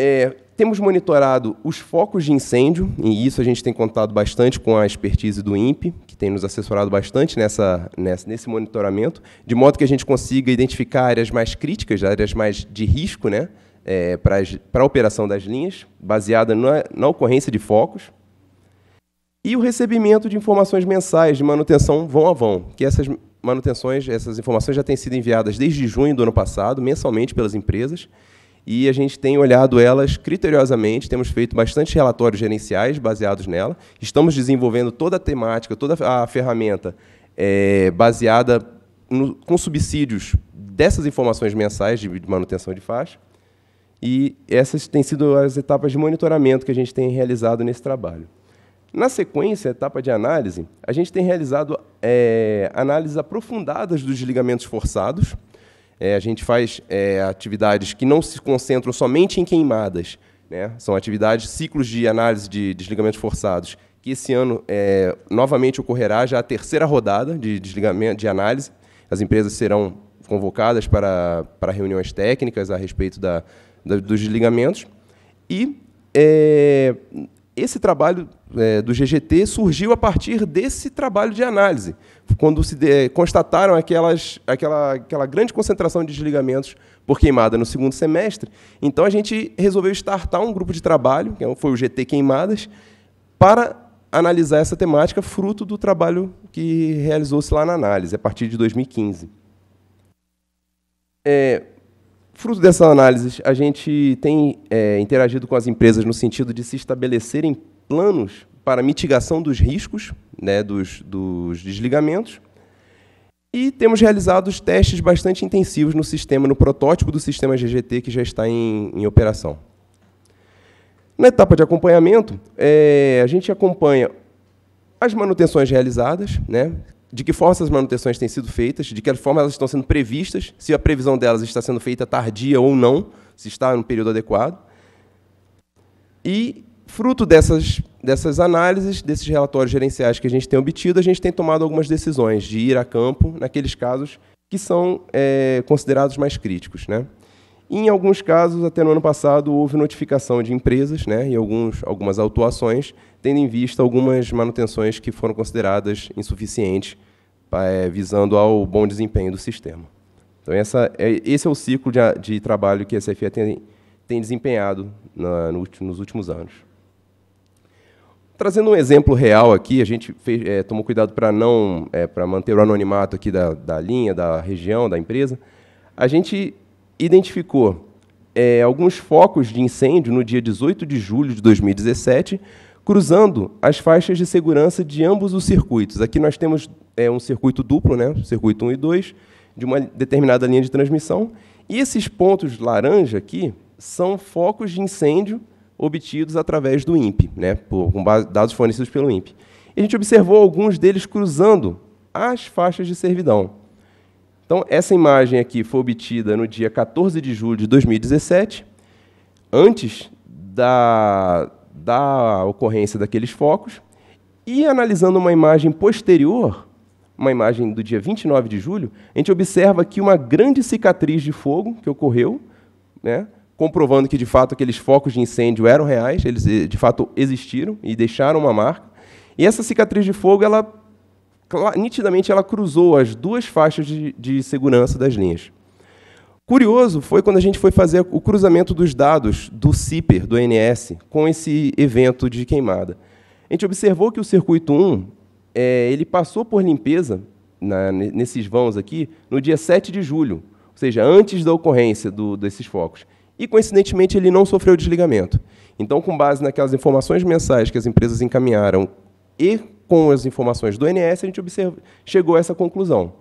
É, temos monitorado os focos de incêndio, e isso a gente tem contado bastante com a expertise do INPE, que tem nos assessorado bastante nessa, nessa, nesse monitoramento, de modo que a gente consiga identificar áreas mais críticas, áreas mais de risco né, é, para a operação das linhas, baseada na, na ocorrência de focos. E o recebimento de informações mensais de manutenção vão a vão, que essas manutenções, essas informações já têm sido enviadas desde junho do ano passado, mensalmente pelas empresas, e a gente tem olhado elas criteriosamente, temos feito bastante relatórios gerenciais baseados nela, estamos desenvolvendo toda a temática, toda a ferramenta é, baseada no, com subsídios dessas informações mensais de manutenção de faixa, e essas têm sido as etapas de monitoramento que a gente tem realizado nesse trabalho. Na sequência, etapa de análise, a gente tem realizado é, análises aprofundadas dos ligamentos forçados, é, a gente faz é, atividades que não se concentram somente em queimadas. Né? São atividades, ciclos de análise de desligamentos forçados, que esse ano é, novamente ocorrerá já a terceira rodada de desligamento de análise. As empresas serão convocadas para, para reuniões técnicas a respeito da, da dos desligamentos. E é, esse trabalho é, do GGT surgiu a partir desse trabalho de análise, quando se de, é, constataram aquelas, aquela, aquela grande concentração de desligamentos por queimada no segundo semestre. Então, a gente resolveu startar um grupo de trabalho, que é foi o GT Queimadas, para analisar essa temática, fruto do trabalho que realizou-se lá na análise, a partir de 2015. É, Fruto dessa análise, a gente tem é, interagido com as empresas no sentido de se estabelecerem planos para mitigação dos riscos né, dos, dos desligamentos. E temos realizado os testes bastante intensivos no sistema, no protótipo do sistema GGT que já está em, em operação. Na etapa de acompanhamento, é, a gente acompanha as manutenções realizadas, né, de que forma essas manutenções têm sido feitas, de que forma elas estão sendo previstas, se a previsão delas está sendo feita tardia ou não, se está no período adequado. E, fruto dessas, dessas análises, desses relatórios gerenciais que a gente tem obtido, a gente tem tomado algumas decisões de ir a campo naqueles casos que são é, considerados mais críticos. Né? Em alguns casos, até no ano passado, houve notificação de empresas né, e alguns, algumas autuações tendo em vista algumas manutenções que foram consideradas insuficientes, é, visando ao bom desempenho do sistema. Então, essa, é, esse é o ciclo de, de trabalho que a CFE tem, tem desempenhado na, no, nos últimos anos. Trazendo um exemplo real aqui, a gente fez, é, tomou cuidado para não é, para manter o anonimato aqui da, da linha, da região, da empresa. A gente identificou é, alguns focos de incêndio no dia 18 de julho de 2017, cruzando as faixas de segurança de ambos os circuitos. Aqui nós temos é, um circuito duplo, né? circuito 1 e 2, de uma determinada linha de transmissão. E esses pontos laranja aqui são focos de incêndio obtidos através do INPE, né? Por, com base, dados fornecidos pelo INPE. E a gente observou alguns deles cruzando as faixas de servidão. Então, essa imagem aqui foi obtida no dia 14 de julho de 2017, antes da, da ocorrência daqueles focos e analisando uma imagem posterior, uma imagem do dia 29 de julho, a gente observa que uma grande cicatriz de fogo que ocorreu, né, comprovando que de fato aqueles focos de incêndio eram reais, eles eh, de fato existiram e deixaram uma marca. E essa cicatriz de fogo, ela nitidamente ela cruzou as duas faixas de, de segurança das linhas. Curioso foi quando a gente foi fazer o cruzamento dos dados do CIPER, do NS, com esse evento de queimada. A gente observou que o circuito 1 é, ele passou por limpeza na, nesses vãos aqui no dia 7 de julho, ou seja, antes da ocorrência do, desses focos. E, coincidentemente, ele não sofreu desligamento. Então, com base naquelas informações mensais que as empresas encaminharam e com as informações do NS, a gente observa, chegou a essa conclusão.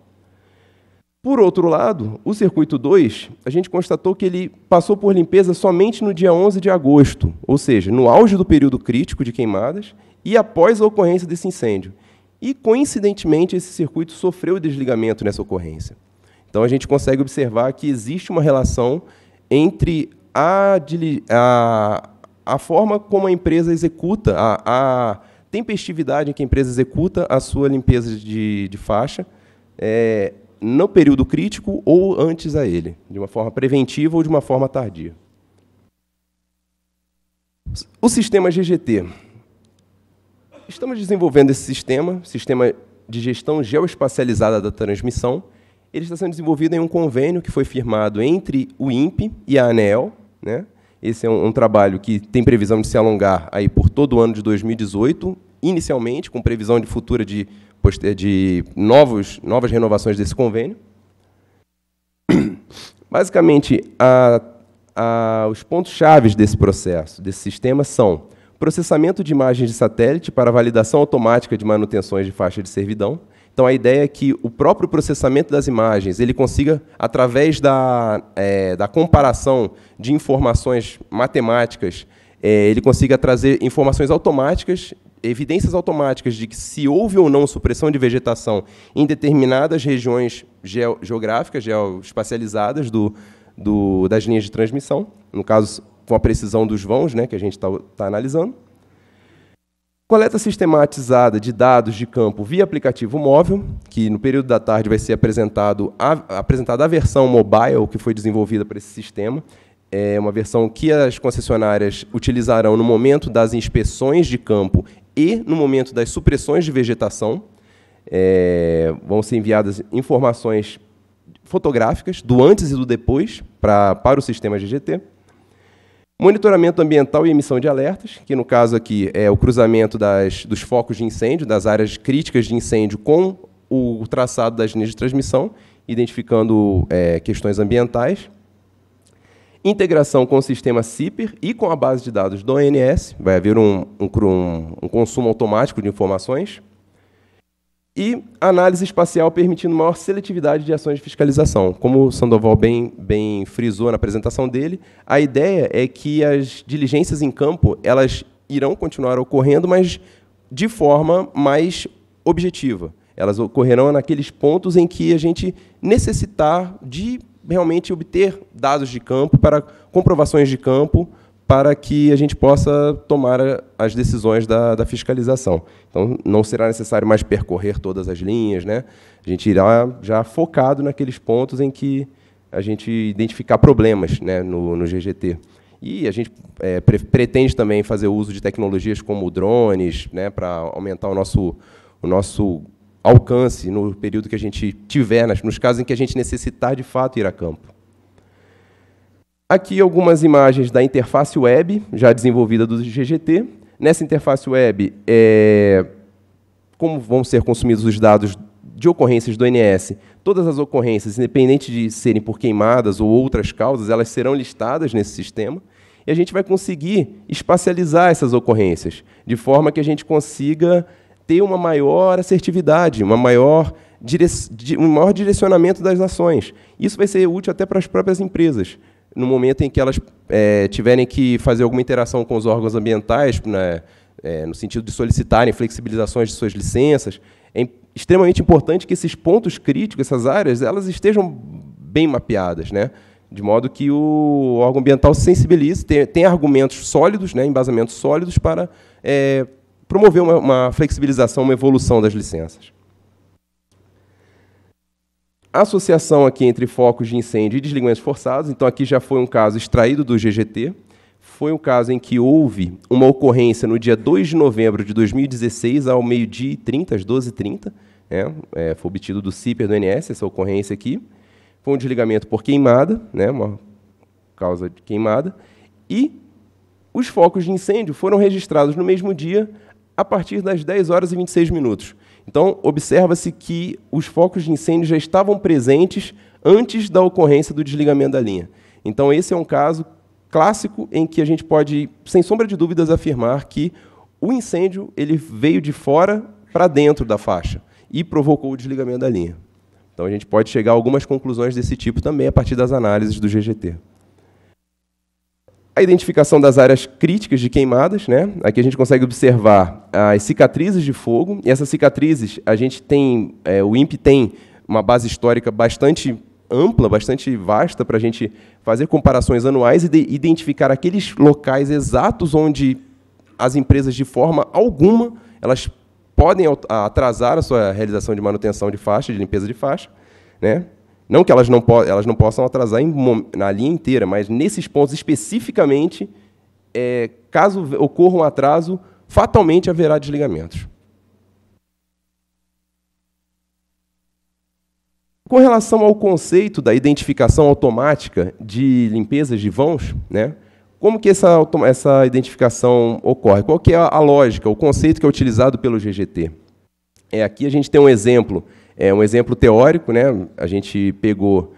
Por outro lado, o circuito 2, a gente constatou que ele passou por limpeza somente no dia 11 de agosto, ou seja, no auge do período crítico de queimadas e após a ocorrência desse incêndio. E, coincidentemente, esse circuito sofreu desligamento nessa ocorrência. Então, a gente consegue observar que existe uma relação entre a, a, a forma como a empresa executa, a, a, tempestividade em que a empresa executa a sua limpeza de, de faixa, é, no período crítico ou antes a ele, de uma forma preventiva ou de uma forma tardia. O sistema GGT. Estamos desenvolvendo esse sistema, sistema de gestão geoespacializada da transmissão. Ele está sendo desenvolvido em um convênio que foi firmado entre o INPE e a ANEL. Né? Esse é um, um trabalho que tem previsão de se alongar aí por todo o ano de 2018, inicialmente, com previsão de futura de de novos, novas renovações desse convênio. Basicamente, a, a, os pontos chaves desse processo, desse sistema, são processamento de imagens de satélite para validação automática de manutenções de faixa de servidão. Então, a ideia é que o próprio processamento das imagens ele consiga, através da, é, da comparação de informações matemáticas, é, ele consiga trazer informações automáticas evidências automáticas de que se houve ou não supressão de vegetação em determinadas regiões geográficas, geoespacializadas do, do, das linhas de transmissão, no caso, com a precisão dos vãos né, que a gente está tá analisando. Coleta sistematizada de dados de campo via aplicativo móvel, que no período da tarde vai ser apresentado a, apresentada a versão mobile que foi desenvolvida para esse sistema. É uma versão que as concessionárias utilizarão no momento das inspeções de campo e no momento das supressões de vegetação, é, vão ser enviadas informações fotográficas do antes e do depois pra, para o sistema GGT. Monitoramento ambiental e emissão de alertas, que no caso aqui é o cruzamento das, dos focos de incêndio, das áreas críticas de incêndio com o traçado das linhas de transmissão, identificando é, questões ambientais integração com o sistema CIPER e com a base de dados do ONS, vai haver um, um, um consumo automático de informações, e análise espacial permitindo maior seletividade de ações de fiscalização. Como o Sandoval bem, bem frisou na apresentação dele, a ideia é que as diligências em campo elas irão continuar ocorrendo, mas de forma mais objetiva. Elas ocorrerão naqueles pontos em que a gente necessitar de realmente obter dados de campo, para comprovações de campo, para que a gente possa tomar as decisões da, da, fiscalização. Então, não será necessário mais percorrer todas as linhas, né? A gente irá já focado naqueles pontos em que a gente identificar problemas né, no, no GGT. E a gente é, pre pretende também fazer uso de tecnologias como drones, né, para aumentar o nosso, o nosso alcance no período que a gente tiver, nos casos em que a gente necessitar de fato ir a campo. Aqui algumas imagens da interface web, já desenvolvida do GGT. Nessa interface web, é, como vão ser consumidos os dados de ocorrências do INS, todas as ocorrências, independente de serem por queimadas ou outras causas, elas serão listadas nesse sistema. E a gente vai conseguir espacializar essas ocorrências, de forma que a gente consiga ter uma maior assertividade, uma maior um maior direcionamento das ações. Isso vai ser útil até para as próprias empresas, no momento em que elas é, tiverem que fazer alguma interação com os órgãos ambientais, né, é, no sentido de solicitarem flexibilizações de suas licenças. É extremamente importante que esses pontos críticos, essas áreas, elas estejam bem mapeadas, né? de modo que o órgão ambiental se sensibilize, tenha, tenha argumentos sólidos, né, embasamentos sólidos para é, promover uma, uma flexibilização, uma evolução das licenças. A associação aqui entre focos de incêndio e desligamentos forçados, então aqui já foi um caso extraído do GGT, foi um caso em que houve uma ocorrência no dia 2 de novembro de 2016, ao meio-dia e 30, às 12h30, né? é, foi obtido do CIPER do NS essa ocorrência aqui, foi um desligamento por queimada, né? uma causa de queimada, e os focos de incêndio foram registrados no mesmo dia a partir das 10 horas e 26 minutos. Então, observa-se que os focos de incêndio já estavam presentes antes da ocorrência do desligamento da linha. Então, esse é um caso clássico em que a gente pode, sem sombra de dúvidas, afirmar que o incêndio ele veio de fora para dentro da faixa e provocou o desligamento da linha. Então, a gente pode chegar a algumas conclusões desse tipo também a partir das análises do GGT. A identificação das áreas críticas de queimadas, né? Aqui a gente consegue observar as cicatrizes de fogo. E essas cicatrizes, a gente tem, é, o INPE tem uma base histórica bastante ampla, bastante vasta para a gente fazer comparações anuais e identificar aqueles locais exatos onde as empresas, de forma alguma, elas podem atrasar a sua realização de manutenção de faixa, de limpeza de faixa, né? Não que elas não, elas não possam atrasar na linha inteira, mas nesses pontos especificamente, é, caso ocorra um atraso, fatalmente haverá desligamentos. Com relação ao conceito da identificação automática de limpezas de vãos, né, como que essa, essa identificação ocorre? Qual que é a, a lógica, o conceito que é utilizado pelo GGT? É, aqui a gente tem um exemplo é um exemplo teórico, né? a gente pegou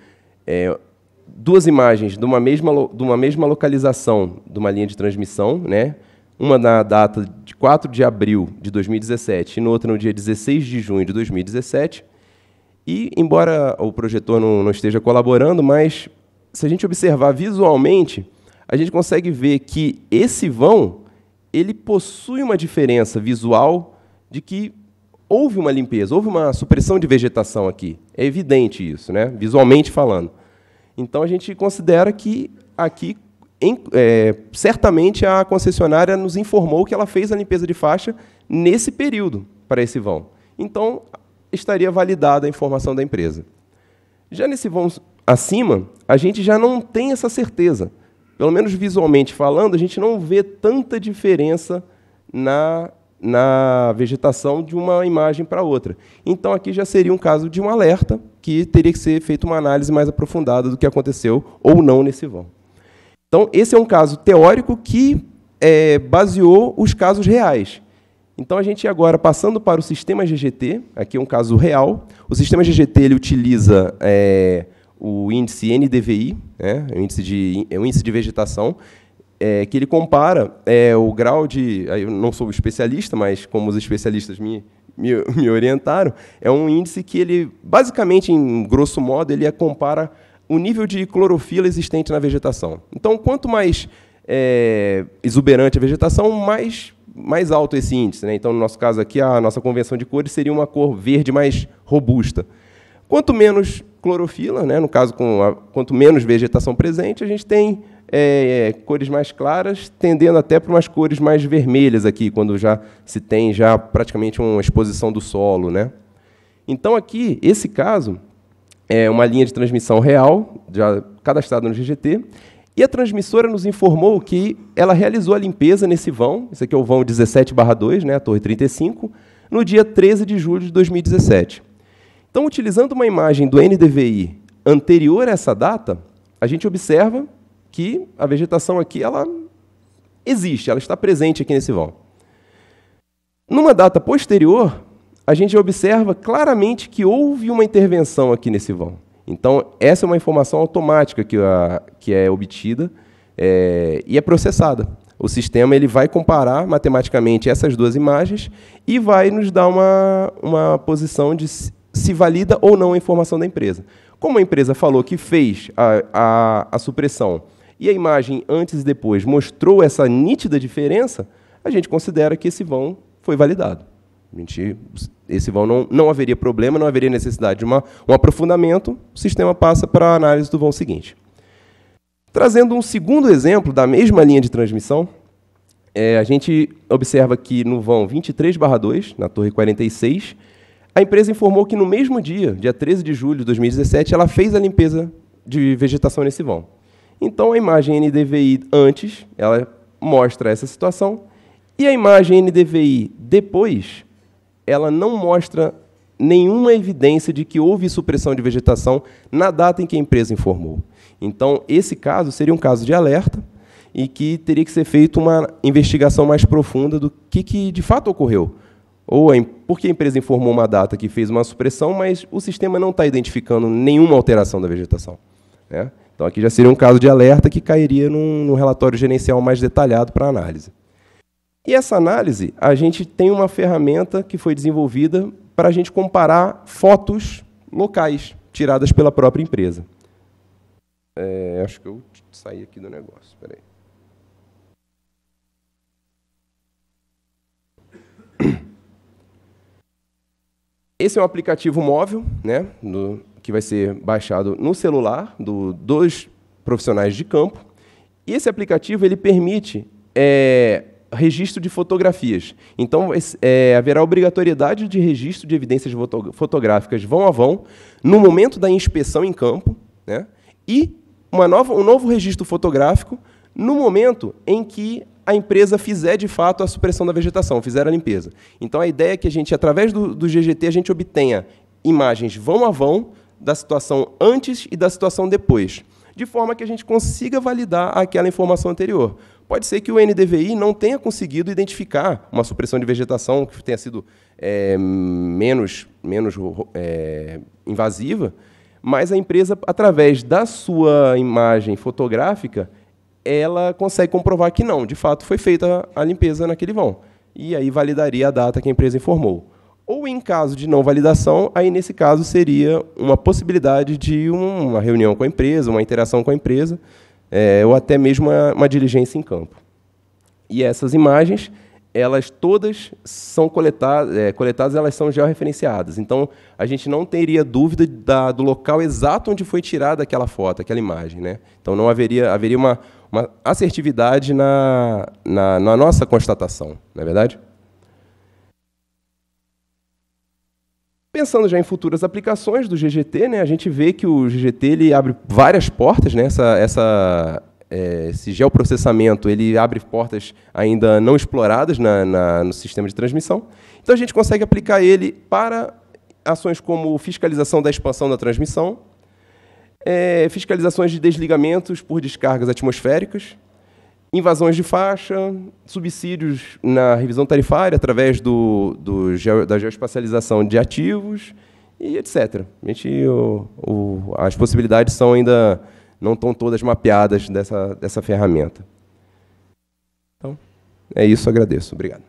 é, duas imagens de uma, mesma, de uma mesma localização de uma linha de transmissão, né? uma na data de 4 de abril de 2017 e outra no dia 16 de junho de 2017. E, embora o projetor não, não esteja colaborando, mas se a gente observar visualmente, a gente consegue ver que esse vão ele possui uma diferença visual de que houve uma limpeza, houve uma supressão de vegetação aqui. É evidente isso, né? visualmente falando. Então a gente considera que aqui, em, é, certamente a concessionária nos informou que ela fez a limpeza de faixa nesse período para esse vão. Então estaria validada a informação da empresa. Já nesse vão acima, a gente já não tem essa certeza. Pelo menos visualmente falando, a gente não vê tanta diferença na na vegetação de uma imagem para outra. Então, aqui já seria um caso de um alerta que teria que ser feita uma análise mais aprofundada do que aconteceu ou não nesse vão. Então, esse é um caso teórico que é, baseou os casos reais. Então, a gente agora, passando para o sistema GGT, aqui é um caso real. O sistema GGT ele utiliza é, o índice NDVI, né, o é índice de, é o índice de vegetação, é, que ele compara é, o grau de. Eu não sou especialista, mas como os especialistas me, me, me, orientaram, é um índice que ele, basicamente, em grosso modo, ele é compara o nível de clorofila existente na vegetação. Então, quanto mais é, exuberante a vegetação, mais, mais alto esse índice. Né? Então, no nosso caso aqui, a nossa convenção de cores seria uma cor verde mais robusta. Quanto menos clorofila, né? no caso, com a, quanto menos vegetação presente, a gente tem é, é, cores mais claras, tendendo até para umas cores mais vermelhas aqui, quando já se tem já praticamente uma exposição do solo. Né? Então, aqui, esse caso é uma linha de transmissão real, já cadastrada no GGT, e a transmissora nos informou que ela realizou a limpeza nesse vão, esse aqui é o vão 17/2, né, a torre 35, no dia 13 de julho de 2017. Então, utilizando uma imagem do NDVI anterior a essa data, a gente observa que a vegetação aqui ela existe, ela está presente aqui nesse vão. Numa data posterior, a gente observa claramente que houve uma intervenção aqui nesse vão. Então, essa é uma informação automática que, a, que é obtida é, e é processada. O sistema ele vai comparar matematicamente essas duas imagens e vai nos dar uma, uma posição de se valida ou não a informação da empresa. Como a empresa falou que fez a, a, a supressão e a imagem antes e depois mostrou essa nítida diferença, a gente considera que esse vão foi validado. A gente, esse vão não, não haveria problema, não haveria necessidade de uma, um aprofundamento, o sistema passa para a análise do vão seguinte. Trazendo um segundo exemplo da mesma linha de transmissão, é, a gente observa que no vão 23/2, na torre 46, a empresa informou que no mesmo dia, dia 13 de julho de 2017, ela fez a limpeza de vegetação nesse vão. Então a imagem NDVI antes, ela mostra essa situação, e a imagem NDVI depois, ela não mostra nenhuma evidência de que houve supressão de vegetação na data em que a empresa informou. Então, esse caso seria um caso de alerta e que teria que ser feita uma investigação mais profunda do que, que de fato ocorreu. Ou em, porque a empresa informou uma data que fez uma supressão, mas o sistema não está identificando nenhuma alteração da vegetação. Né? Então, aqui já seria um caso de alerta que cairia num, num relatório gerencial mais detalhado para análise. E essa análise, a gente tem uma ferramenta que foi desenvolvida para a gente comparar fotos locais tiradas pela própria empresa. É, acho que eu saí aqui do negócio, Esse é um aplicativo móvel, né, no, que vai ser baixado no celular do, dos profissionais de campo. E esse aplicativo ele permite é, registro de fotografias. Então, é, haverá obrigatoriedade de registro de evidências fotográficas vão a vão no momento da inspeção em campo né? e uma nova, um novo registro fotográfico no momento em que a empresa fizer de fato a supressão da vegetação, fizer a limpeza. Então a ideia é que a gente, através do, do GGT, a gente obtenha imagens vão a vão da situação antes e da situação depois, de forma que a gente consiga validar aquela informação anterior. Pode ser que o NDVI não tenha conseguido identificar uma supressão de vegetação que tenha sido é, menos, menos é, invasiva, mas a empresa, através da sua imagem fotográfica, ela consegue comprovar que não, de fato foi feita a limpeza naquele vão. E aí validaria a data que a empresa informou. Ou em caso de não validação, aí nesse caso seria uma possibilidade de uma reunião com a empresa, uma interação com a empresa, é, ou até mesmo uma, uma diligência em campo. E essas imagens, elas todas são coletadas, é, eh, coletadas, elas são georreferenciadas. Então, a gente não teria dúvida da, do local exato onde foi tirada aquela foto, aquela imagem. Né? Então, não haveria, haveria uma, uma assertividade na, na, na nossa constatação, não é verdade? Pensando já em futuras aplicações do GGT, né, a gente vê que o GGT ele abre várias portas, né, essa, essa, é, esse geoprocessamento ele abre portas ainda não exploradas na, na, no sistema de transmissão. Então a gente consegue aplicar ele para ações como fiscalização da expansão da transmissão, é, fiscalizações de desligamentos por descargas atmosféricas, invasões de faixa, subsídios na revisão tarifária através do, do geo, da geoespacialização de ativos e etc. A gente, o, o, as possibilidades são ainda não estão todas mapeadas dessa, dessa ferramenta. Então, é isso, agradeço. Obrigado.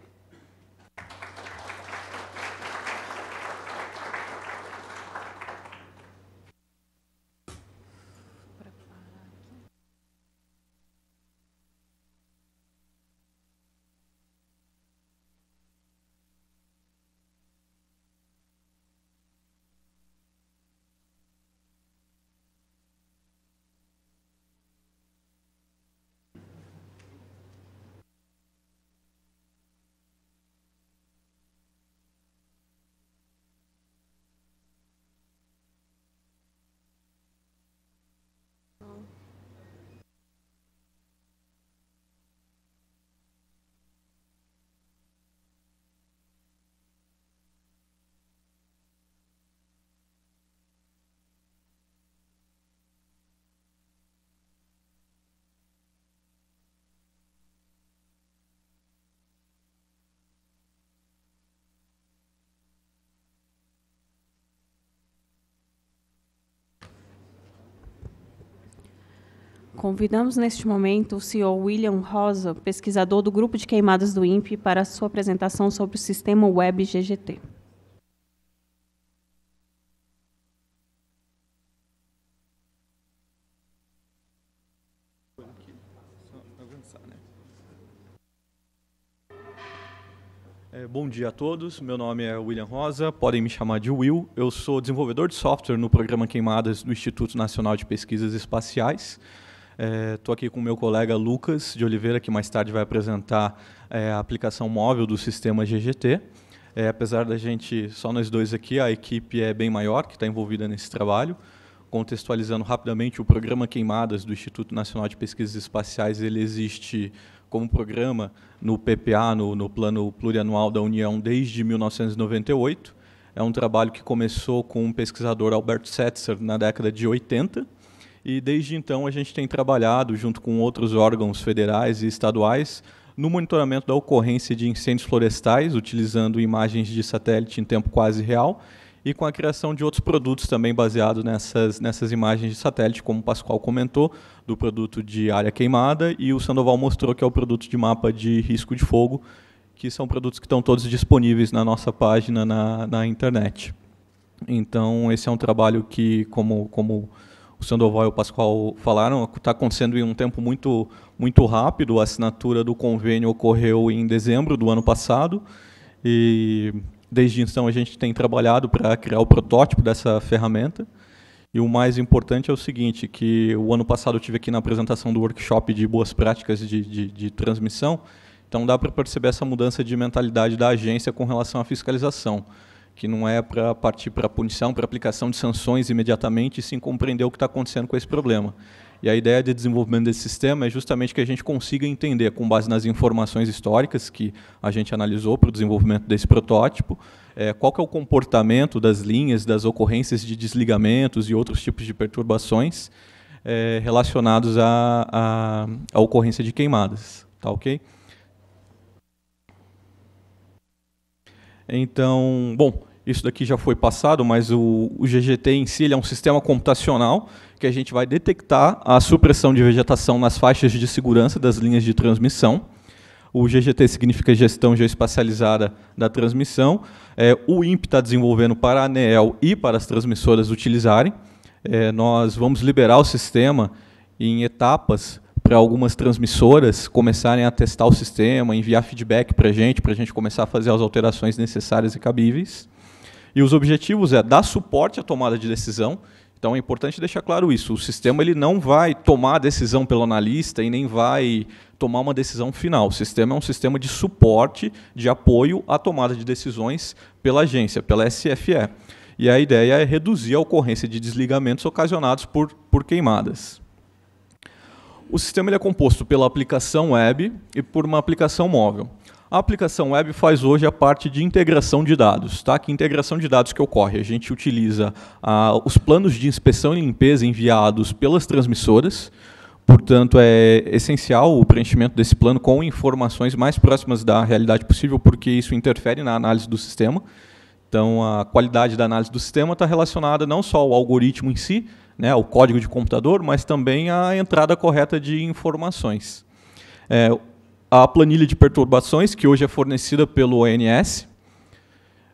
Convidamos neste momento o CEO William Rosa, pesquisador do Grupo de Queimadas do INPE, para sua apresentação sobre o sistema web GGT. É, bom dia a todos, meu nome é William Rosa, podem me chamar de Will. Eu sou desenvolvedor de software no programa Queimadas do Instituto Nacional de Pesquisas Espaciais. Estou é, aqui com o meu colega Lucas de Oliveira, que mais tarde vai apresentar é, a aplicação móvel do sistema GGT. É, apesar da gente, só nós dois aqui, a equipe é bem maior que está envolvida nesse trabalho. Contextualizando rapidamente, o programa Queimadas do Instituto Nacional de Pesquisas Espaciais, ele existe como programa no PPA, no, no Plano Plurianual da União, desde 1998. É um trabalho que começou com o pesquisador Albert Setzer na década de 80, e desde então a gente tem trabalhado junto com outros órgãos federais e estaduais no monitoramento da ocorrência de incêndios florestais, utilizando imagens de satélite em tempo quase real e com a criação de outros produtos também baseados nessas, nessas imagens de satélite, como o Pascoal comentou, do produto de área queimada, e o Sandoval mostrou que é o produto de mapa de risco de fogo, que são produtos que estão todos disponíveis na nossa página na, na internet. Então, esse é um trabalho que, como, como o Sandoval e o Pascoal falaram, está acontecendo em um tempo muito, muito rápido. A assinatura do convênio ocorreu em dezembro do ano passado e desde então a gente tem trabalhado para criar o protótipo dessa ferramenta. E o mais importante é o seguinte, que o ano passado eu tive aqui na apresentação do workshop de boas práticas de, de, de transmissão, então dá para perceber essa mudança de mentalidade da agência com relação à fiscalização que não é para partir para punição, para aplicação de sanções imediatamente, e sim compreender o que está acontecendo com esse problema. E a ideia de desenvolvimento desse sistema é justamente que a gente consiga entender, com base nas informações históricas que a gente analisou para o desenvolvimento desse protótipo, é, qual é o comportamento das linhas, das ocorrências de desligamentos e outros tipos de perturbações é, relacionados à, a ocorrência de queimadas. Tá ok? Então, bom, isso daqui já foi passado, mas o, o GGT em si é um sistema computacional que a gente vai detectar a supressão de vegetação nas faixas de segurança das linhas de transmissão. O GGT significa Gestão Geoespacializada da Transmissão. É, o INPE está desenvolvendo para a ANEEL e para as transmissoras utilizarem. É, nós vamos liberar o sistema em etapas para algumas transmissoras começarem a testar o sistema, enviar feedback para a gente, para a gente começar a fazer as alterações necessárias e cabíveis. E os objetivos é dar suporte à tomada de decisão. Então é importante deixar claro isso. O sistema ele não vai tomar a decisão pelo analista e nem vai tomar uma decisão final. O sistema é um sistema de suporte, de apoio à tomada de decisões pela agência, pela SFE. E a ideia é reduzir a ocorrência de desligamentos ocasionados por, por queimadas. O sistema é composto pela aplicação web e por uma aplicação móvel. A aplicação web faz hoje a parte de integração de dados. Tá? Que integração de dados que ocorre? A gente utiliza ah, os planos de inspeção e limpeza enviados pelas transmissoras, Portanto, é essencial o preenchimento desse plano com informações mais próximas da realidade possível, porque isso interfere na análise do sistema. Então, a qualidade da análise do sistema está relacionada não só ao algoritmo em si, né, o código de computador, mas também a entrada correta de informações. É, a planilha de perturbações, que hoje é fornecida pelo ONS,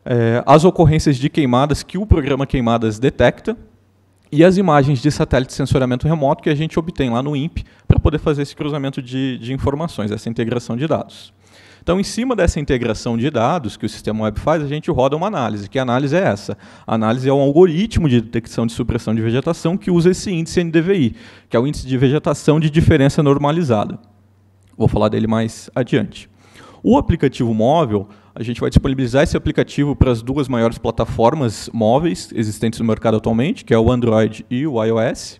é, as ocorrências de queimadas que o programa Queimadas detecta, e as imagens de satélite de sensoramento remoto que a gente obtém lá no INPE para poder fazer esse cruzamento de, de informações, essa integração de dados. Então, em cima dessa integração de dados que o sistema web faz, a gente roda uma análise. Que análise é essa? A análise é um algoritmo de detecção de supressão de vegetação que usa esse índice NDVI, que é o índice de vegetação de diferença normalizada. Vou falar dele mais adiante. O aplicativo móvel, a gente vai disponibilizar esse aplicativo para as duas maiores plataformas móveis existentes no mercado atualmente, que é o Android e o iOS.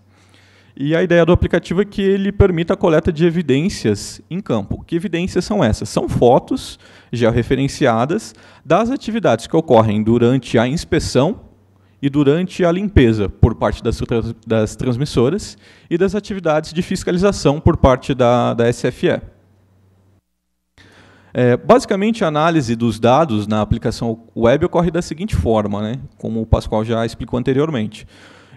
E a ideia do aplicativo é que ele permita a coleta de evidências em campo. Que evidências são essas? São fotos georreferenciadas das atividades que ocorrem durante a inspeção e durante a limpeza por parte das, das transmissoras e das atividades de fiscalização por parte da, da SFE. É, basicamente, a análise dos dados na aplicação web ocorre da seguinte forma, né, como o Pascoal já explicou anteriormente.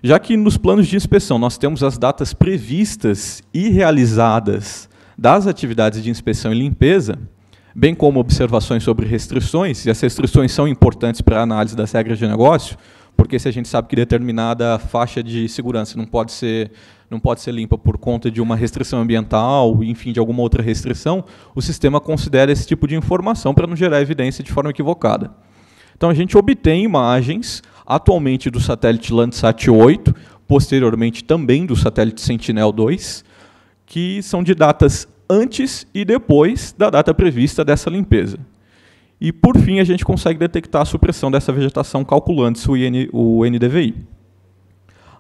Já que nos planos de inspeção nós temos as datas previstas e realizadas das atividades de inspeção e limpeza, bem como observações sobre restrições, e as restrições são importantes para a análise das regras de negócio, porque se a gente sabe que determinada faixa de segurança não pode ser não pode ser limpa por conta de uma restrição ambiental, enfim, de alguma outra restrição, o sistema considera esse tipo de informação para não gerar evidência de forma equivocada. Então a gente obtém imagens atualmente do satélite Landsat 8, posteriormente também do satélite Sentinel-2, que são de datas antes e depois da data prevista dessa limpeza. E, por fim, a gente consegue detectar a supressão dessa vegetação calculando-se o, o NDVI.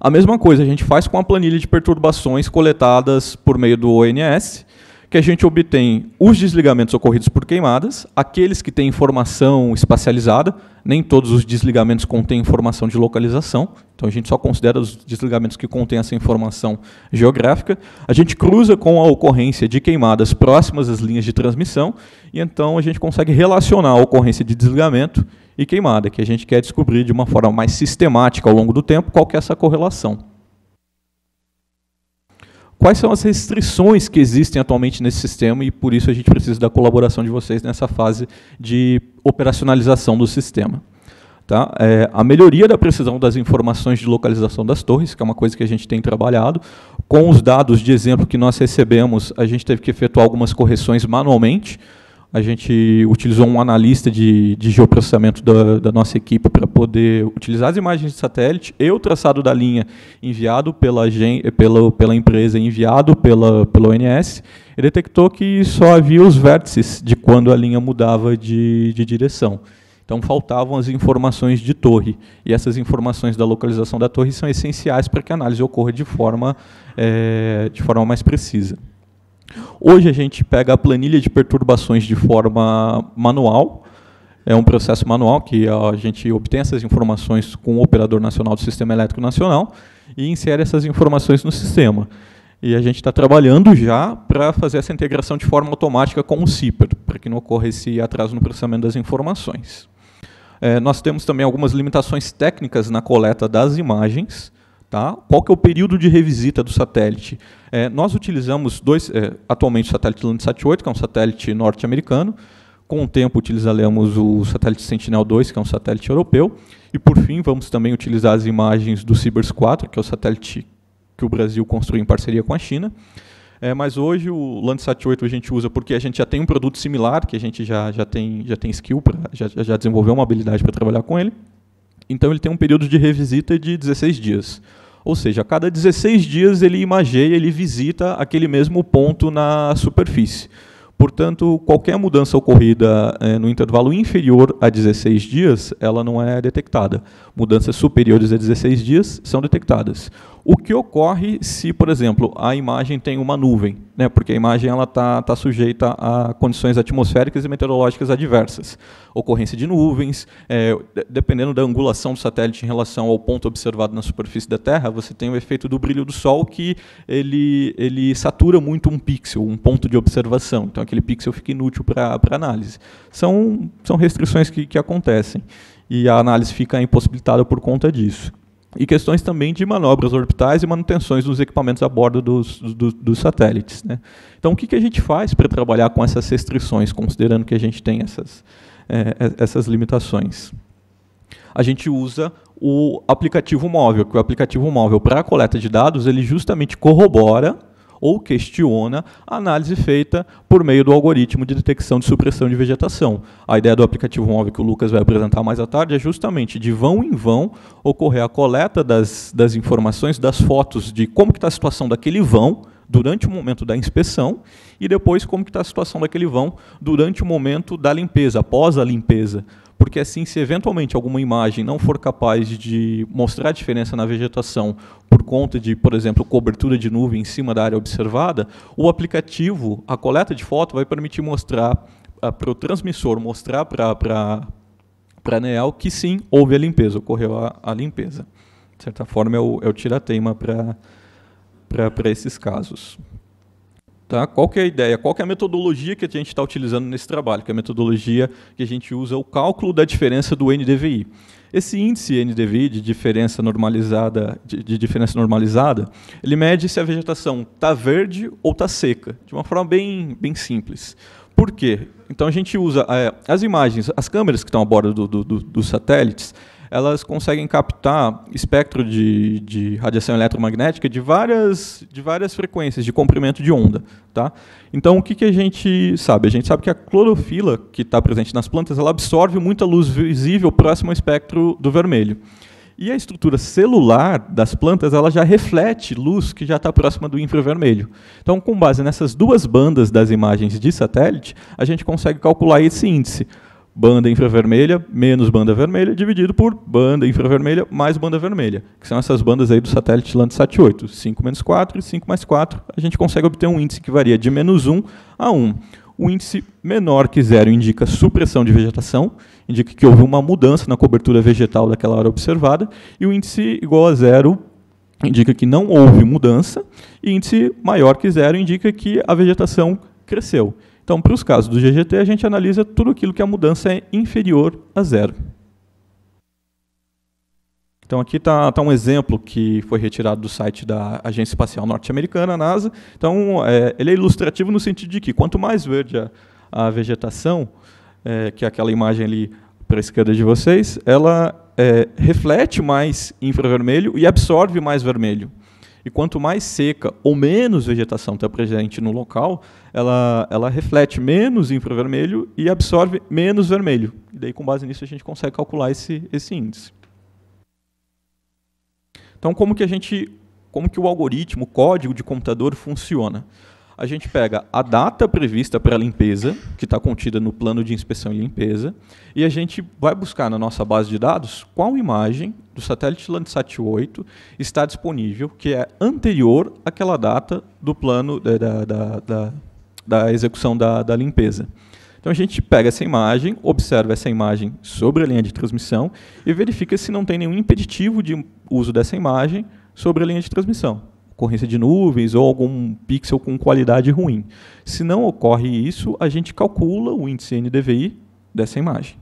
A mesma coisa a gente faz com a planilha de perturbações coletadas por meio do ONS, que a gente obtém os desligamentos ocorridos por queimadas, aqueles que têm informação espacializada, nem todos os desligamentos contêm informação de localização, então a gente só considera os desligamentos que contêm essa informação geográfica. A gente cruza com a ocorrência de queimadas próximas às linhas de transmissão, e então a gente consegue relacionar a ocorrência de desligamento e queimada, que a gente quer descobrir de uma forma mais sistemática ao longo do tempo qual que é essa correlação quais são as restrições que existem atualmente nesse sistema e por isso a gente precisa da colaboração de vocês nessa fase de operacionalização do sistema. Tá? É, a melhoria da precisão das informações de localização das torres, que é uma coisa que a gente tem trabalhado. Com os dados de exemplo que nós recebemos, a gente teve que efetuar algumas correções manualmente, a gente utilizou um analista de, de geoprocessamento da, da nossa equipe para poder utilizar as imagens de satélite e o traçado da linha enviado pela, pela, pela empresa enviado pela, pela ONS, e detectou que só havia os vértices de quando a linha mudava de, de direção. Então faltavam as informações de torre. E essas informações da localização da torre são essenciais para que a análise ocorra de forma, é, de forma mais precisa. Hoje a gente pega a planilha de perturbações de forma manual, é um processo manual que a gente obtém essas informações com o Operador Nacional do Sistema Elétrico Nacional e insere essas informações no sistema. E a gente está trabalhando já para fazer essa integração de forma automática com o CIPER, para que não ocorra esse atraso no processamento das informações. É, nós temos também algumas limitações técnicas na coleta das imagens, Tá? Qual que é o período de revisita do satélite? É, nós utilizamos dois, é, atualmente o satélite Landsat 8, que é um satélite norte-americano, com o tempo utilizaremos o satélite Sentinel-2, que é um satélite europeu, e por fim vamos também utilizar as imagens do Cibers 4, que é o satélite que o Brasil construiu em parceria com a China. É, mas hoje o Landsat 8 a gente usa porque a gente já tem um produto similar, que a gente já, já, tem, já tem skill, pra, já, já desenvolveu uma habilidade para trabalhar com ele. Então ele tem um período de revisita de 16 dias. Ou seja, a cada 16 dias ele imageia, ele visita aquele mesmo ponto na superfície. Portanto, qualquer mudança ocorrida eh, no intervalo inferior a 16 dias, ela não é detectada. Mudanças superiores a 16 dias são detectadas. O que ocorre se, por exemplo, a imagem tem uma nuvem, né? porque a imagem está tá sujeita a condições atmosféricas e meteorológicas adversas. Ocorrência de nuvens, é, dependendo da angulação do satélite em relação ao ponto observado na superfície da Terra, você tem o efeito do brilho do Sol que ele, ele satura muito um pixel, um ponto de observação. Então aquele pixel fica inútil para análise. São, são restrições que, que acontecem e a análise fica impossibilitada por conta disso e questões também de manobras orbitais e manutenções dos equipamentos a bordo dos, dos, dos satélites. Né? Então, o que, que a gente faz para trabalhar com essas restrições, considerando que a gente tem essas, é, é essas limitações? A gente usa o aplicativo móvel, que o aplicativo móvel para a coleta de dados ele justamente corrobora ou questiona a análise feita por meio do algoritmo de detecção de supressão de vegetação. A ideia do aplicativo móvel que o Lucas vai apresentar mais à tarde é justamente de vão em vão ocorrer a coleta das, das informações, das fotos de como está a situação daquele vão, durante o momento da inspeção e depois como está a situação daquele vão durante o momento da limpeza, após a limpeza porque assim, se eventualmente alguma imagem não for capaz de mostrar a diferença na vegetação por conta de, por exemplo, cobertura de nuvem em cima da área observada, o aplicativo, a coleta de foto, vai permitir mostrar ah, para o transmissor, mostrar para para a NEAL que sim, houve a limpeza, ocorreu a, a limpeza. De certa forma, é o, é o tirateima para esses casos. Tá? Qual que é a ideia? Qual que é a metodologia que a gente está utilizando nesse trabalho? Que é a metodologia que a gente usa é o cálculo da diferença do NDVI. Esse índice NDVI de diferença normalizada, de, de diferença normalizada, ele mede se a vegetação está verde ou está seca, de uma forma bem, bem simples. Por quê? Então a gente usa é, as imagens, as câmeras que estão a bordo do, do, do, dos satélites, elas conseguem captar espectro de, de radiação eletromagnética de várias, de várias frequências, de comprimento de onda. Tá? Então, o que, que a gente sabe? A gente sabe que a clorofila que está presente nas plantas ela absorve muita luz visível próximo ao espectro do vermelho. E a estrutura celular das plantas ela já reflete luz que já está próxima do infravermelho. Então, com base nessas duas bandas das imagens de satélite, a gente consegue calcular esse índice banda infravermelha menos banda vermelha dividido por banda infravermelha mais banda vermelha, que são essas bandas aí do satélite Landsat 8. 5 menos 4 e 5 mais 4, a gente consegue obter um índice que varia de menos 1 a 1. O índice menor que zero indica supressão de vegetação, indica que houve uma mudança na cobertura vegetal daquela área observada, e o índice igual a zero indica que não houve mudança, e índice maior que zero indica que a vegetação cresceu. Então, para os casos do GGT, a gente analisa tudo aquilo que a mudança é inferior a zero. Então aqui está tá um exemplo que foi retirado do site da Agência Espacial Norte-Americana, NASA. Então é, ele é ilustrativo no sentido de que quanto mais verde a, a vegetação, é, que é aquela imagem ali para a esquerda de vocês, ela é, reflete mais infravermelho e absorve mais vermelho. E quanto mais seca ou menos vegetação está presente no local, ela, ela reflete menos infravermelho e absorve menos vermelho. E daí, com base nisso, a gente consegue calcular esse, esse índice. Então, como que a gente, como que o algoritmo, o código de computador funciona? A gente pega a data prevista para a limpeza, que está contida no plano de inspeção e limpeza, e a gente vai buscar na nossa base de dados qual imagem do satélite Landsat 8 está disponível, que é anterior àquela data do plano eh, da, da, da, da execução da, da limpeza. Então a gente pega essa imagem, observa essa imagem sobre a linha de transmissão e verifica se não tem nenhum impeditivo de uso dessa imagem sobre a linha de transmissão. Ocorrência de nuvens ou algum pixel com qualidade ruim. Se não ocorre isso, a gente calcula o índice NDVI dessa imagem.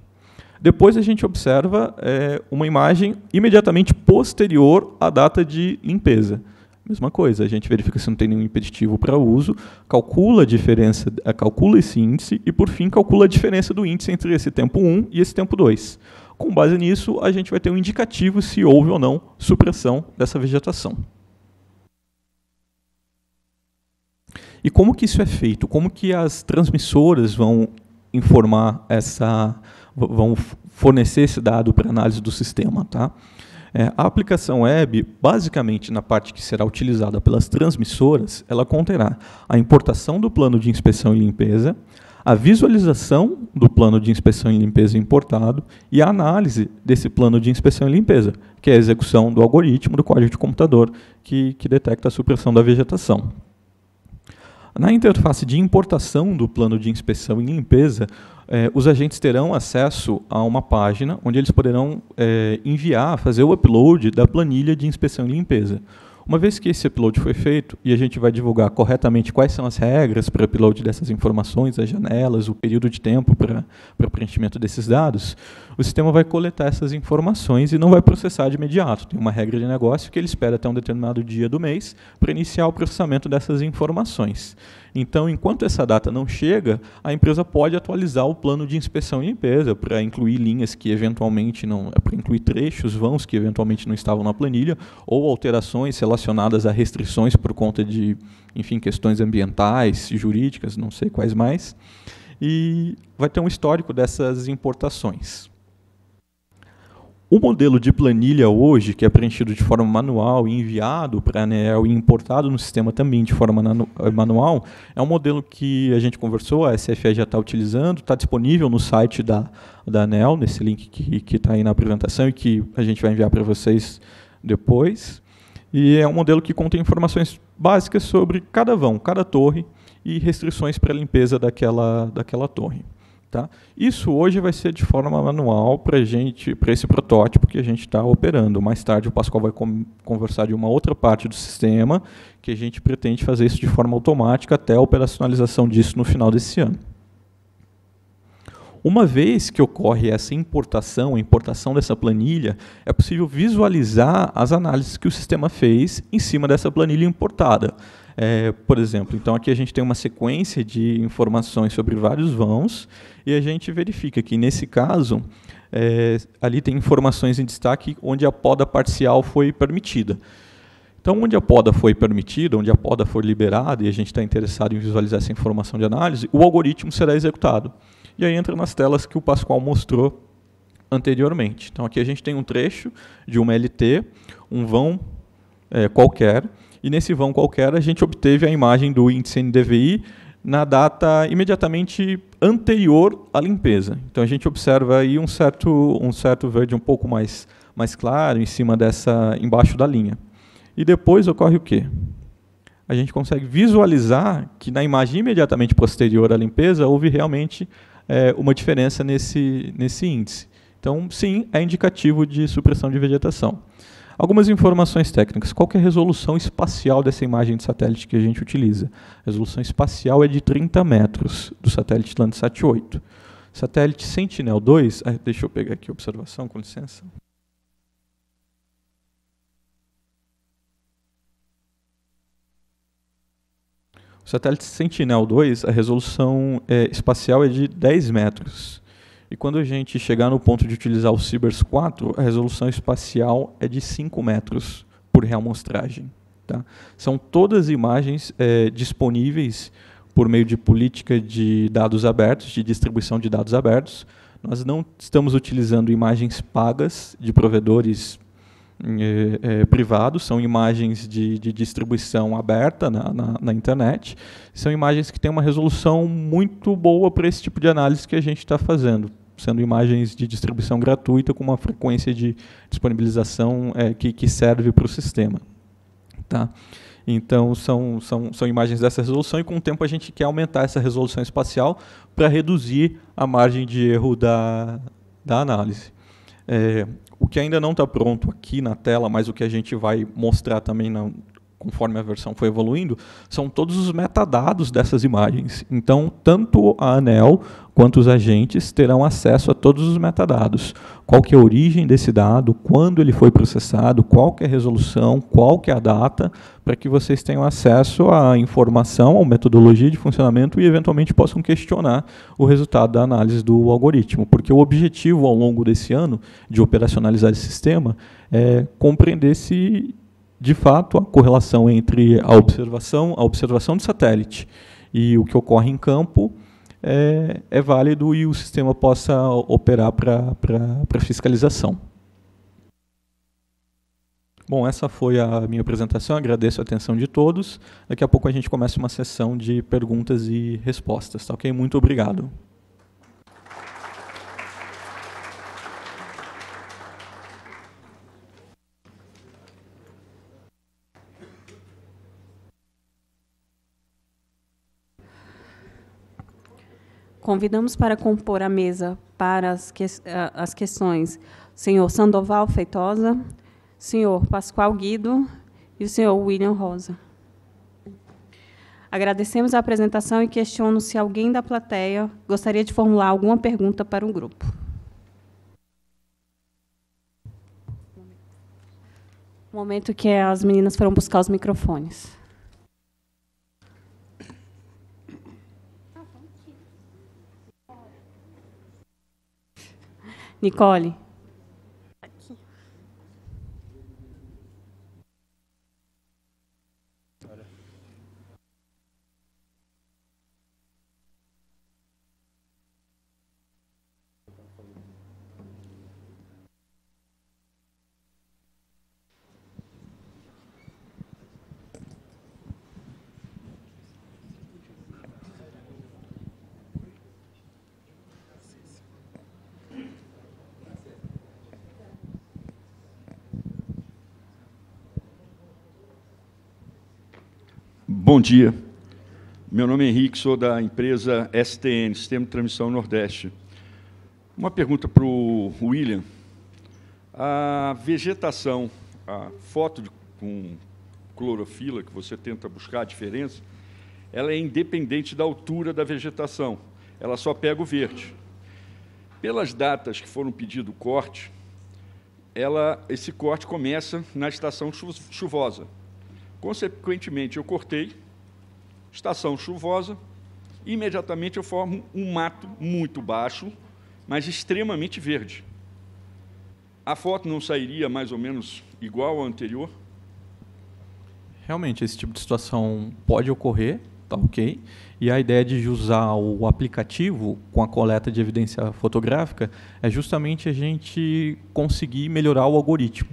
Depois a gente observa é, uma imagem imediatamente posterior à data de limpeza. Mesma coisa, a gente verifica se não tem nenhum impeditivo para uso, calcula a diferença, eh, calcula esse índice e, por fim, calcula a diferença do índice entre esse tempo 1 e esse tempo 2. Com base nisso, a gente vai ter um indicativo se houve ou não supressão dessa vegetação. E como que isso é feito? Como que as transmissoras vão informar essa, vão fornecer esse dado para análise do sistema, tá? É, a aplicação web, basicamente na parte que será utilizada pelas transmissoras, ela conterá a importação do plano de inspeção e limpeza, a visualização do plano de inspeção e limpeza importado e a análise desse plano de inspeção e limpeza, que é a execução do algoritmo do código de computador que, que detecta a supressão da vegetação. Na interface de importação do plano de inspeção e limpeza, é, os agentes terão acesso a uma página onde eles poderão é, enviar, fazer o upload da planilha de inspeção e limpeza. Uma vez que esse upload foi feito, e a gente vai divulgar corretamente quais são as regras para o upload dessas informações, as janelas, o período de tempo para, para preenchimento desses dados, o sistema vai coletar essas informações e não vai processar de imediato. Tem uma regra de negócio que ele espera até um determinado dia do mês para iniciar o processamento dessas informações. Então, enquanto essa data não chega, a empresa pode atualizar o plano de inspeção e limpeza para incluir linhas que eventualmente não, é, para incluir trechos, vãos que eventualmente não estavam na planilha, ou alterações relacionadas a restrições por conta de, enfim, questões ambientais, jurídicas, não sei quais mais. E vai ter um histórico dessas importações. O modelo de planilha hoje, que é preenchido de forma manual e enviado para a ANEEL e importado no sistema também de forma eh, manual, é um modelo que a gente conversou, a SFE já está utilizando, está disponível no site da, da ANEEL, nesse link que está aí na apresentação e que a gente vai enviar para vocês depois. E é um modelo que contém informações básicas sobre cada vão, cada torre e restrições para a limpeza daquela, daquela torre. Tá? Isso hoje vai ser de forma manual para gente, para esse protótipo que a gente está operando. Mais tarde o Pascoal vai conversar de uma outra parte do sistema que a gente pretende fazer isso de forma automática até a operacionalização disso no final desse ano. Uma vez que ocorre essa importação, a importação dessa planilha, é possível visualizar as análises que o sistema fez em cima dessa planilha importada. É, por exemplo, então aqui a gente tem uma sequência de informações sobre vários vãos e a gente verifica que, nesse caso, é, ali tem informações em destaque onde a poda parcial foi permitida. Então, onde a poda foi permitida, onde a poda foi liberada, e a gente está interessado em visualizar essa informação de análise, o algoritmo será executado. E aí entra nas telas que o Pascoal mostrou anteriormente. Então, aqui a gente tem um trecho de uma LT, um vão é, qualquer, e nesse vão qualquer a gente obteve a imagem do índice NDVI na data imediatamente anterior à limpeza. Então a gente observa aí um certo, um certo verde um pouco mais, mais claro em cima dessa, embaixo da linha. E depois ocorre o quê? A gente consegue visualizar que na imagem imediatamente posterior à limpeza houve realmente é, uma diferença nesse, nesse índice. Então, sim, é indicativo de supressão de vegetação. Algumas informações técnicas. Qual é a resolução espacial dessa imagem de satélite que a gente utiliza? A resolução espacial é de 30 metros do satélite Landsat 8. Satélite Sentinel-2, ah, deixa eu pegar aqui a observação, com licença. O satélite Sentinel-2, a resolução é, espacial é de 10 metros. E quando a gente chegar no ponto de utilizar o Cibers 4, a resolução espacial é de 5 metros por real Tá? São todas imagens é, disponíveis por meio de política de dados abertos, de distribuição de dados abertos. Nós não estamos utilizando imagens pagas de provedores é, é, privados, são imagens de, de distribuição aberta na, na, na, internet, são imagens que têm uma resolução muito boa para esse tipo de análise que a gente está fazendo, sendo imagens de distribuição gratuita com uma frequência de disponibilização é, que, que serve para o sistema. Tá? Então, são, são, são imagens dessa resolução, e com o tempo a gente quer aumentar essa resolução espacial para reduzir a margem de erro da, da análise. É, o que ainda não está pronto aqui na tela, mas o que a gente vai mostrar também na, conforme a versão foi evoluindo, são todos os metadados dessas imagens. Então, tanto a ANEL quanto os agentes terão acesso a todos os metadados. Qual que é a origem desse dado, quando ele foi processado, qual que é a resolução, qual que é a data, para que vocês tenham acesso à informação, à metodologia de funcionamento e, eventualmente, possam questionar o resultado da análise do algoritmo. Porque o objetivo, ao longo desse ano, de operacionalizar esse sistema, é compreender se de fato, a correlação entre a observação, a observação de satélite e o que ocorre em campo é, é válido e o sistema possa operar para fiscalização. Bom, essa foi a minha apresentação, agradeço a atenção de todos. Daqui a pouco a gente começa uma sessão de perguntas e respostas, tá ok? Muito obrigado. Convidamos para compor a mesa para as, que, as questões senhor Sandoval Feitosa, senhor Pascoal Guido e o senhor William Rosa. Agradecemos a apresentação e questiono se alguém da plateia gostaria de formular alguma pergunta para o grupo. Momento que as meninas foram buscar os microfones. Nicole, Bom dia. Meu nome é Henrique, sou da empresa STN, Sistema de Transmissão Nordeste. Uma pergunta para o William. A vegetação, a foto de, com clorofila que você tenta buscar a diferença, ela é independente da altura da vegetação. Ela só pega o verde. Pelas datas que foram pedido o corte, ela, esse corte começa na estação chuvosa. Consequentemente, eu cortei, estação chuvosa, imediatamente eu formo um mato muito baixo, mas extremamente verde. A foto não sairia mais ou menos igual à anterior? Realmente, esse tipo de situação pode ocorrer, tá ok. E a ideia de usar o aplicativo com a coleta de evidência fotográfica é justamente a gente conseguir melhorar o algoritmo.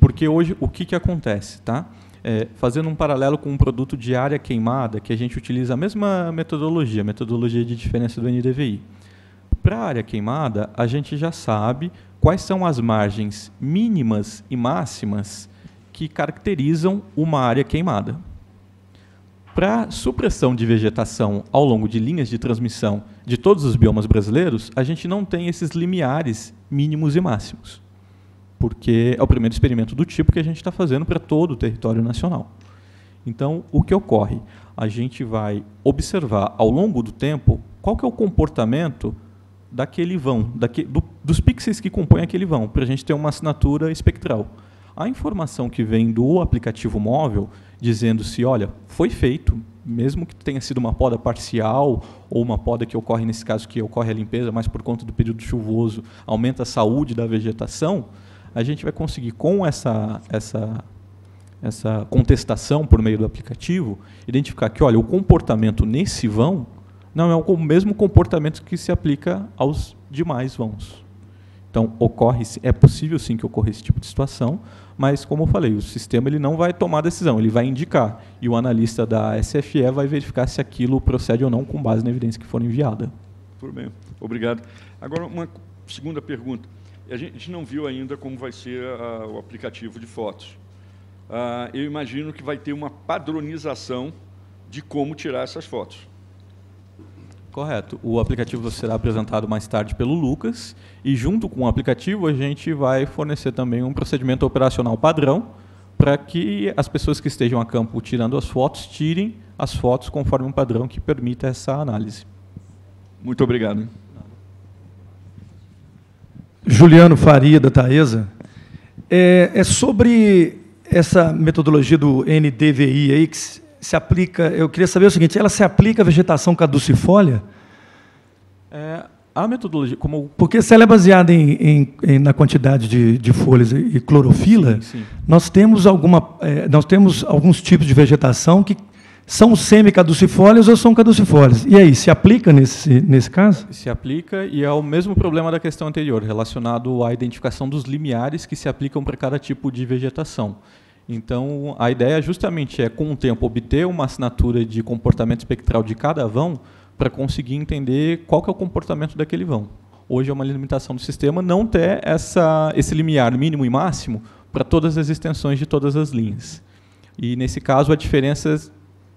Porque hoje, o que, que acontece, tá? É, fazendo um paralelo com um produto de área queimada, que a gente utiliza a mesma metodologia, metodologia de diferença do NDVI. Para a área queimada, a gente já sabe quais são as margens mínimas e máximas que caracterizam uma área queimada. Para supressão de vegetação ao longo de linhas de transmissão de todos os biomas brasileiros, a gente não tem esses limiares mínimos e máximos porque é o primeiro experimento do tipo que a gente está fazendo para todo o território nacional. Então, o que ocorre? A gente vai observar ao longo do tempo qual que é o comportamento daquele vão, daque, do, dos pixels que compõem aquele vão, para a gente ter uma assinatura espectral. A informação que vem do aplicativo móvel, dizendo se, olha, foi feito, mesmo que tenha sido uma poda parcial ou uma poda que ocorre, nesse caso, que ocorre a limpeza, mas por conta do período chuvoso, aumenta a saúde da vegetação, a gente vai conseguir, com essa, essa, essa contestação por meio do aplicativo, identificar que, olha, o comportamento nesse vão não é o mesmo comportamento que se aplica aos demais vãos. Então, ocorre, é possível sim que ocorra esse tipo de situação, mas, como eu falei, o sistema ele não vai tomar decisão, ele vai indicar. E o analista da SFE vai verificar se aquilo procede ou não com base na evidência que for enviada. Tudo bem, obrigado. Agora, uma segunda pergunta. A gente não viu ainda como vai ser a, o aplicativo de fotos. Ah, eu imagino que vai ter uma padronização de como tirar essas fotos. Correto. O aplicativo será apresentado mais tarde pelo Lucas e junto com o aplicativo a gente vai fornecer também um procedimento operacional padrão para que as pessoas que estejam a campo tirando as fotos tirem as fotos conforme um padrão que permita essa análise. Muito obrigado. Juliano Faria, da Taesa, é, é sobre essa metodologia do NDVI aí, que se aplica, eu queria saber o seguinte, ela se aplica à vegetação caducifólia? É, a metodologia, como... Porque se ela é baseada em, em na quantidade de, de, folhas e clorofila, sim, sim. Nós, temos alguma, é, nós temos alguns tipos de vegetação que são semicaducifólios ou são caducifólios? E aí, se aplica nesse, nesse caso? Se aplica e é o mesmo problema da questão anterior, relacionado à identificação dos limiares que se aplicam para cada tipo de vegetação. Então, a ideia justamente é, com o tempo, obter uma assinatura de comportamento espectral de cada vão para conseguir entender qual que é o comportamento daquele vão. Hoje é uma limitação do sistema não ter essa, esse limiar mínimo e máximo para todas as extensões de todas as linhas. E, nesse caso, a diferença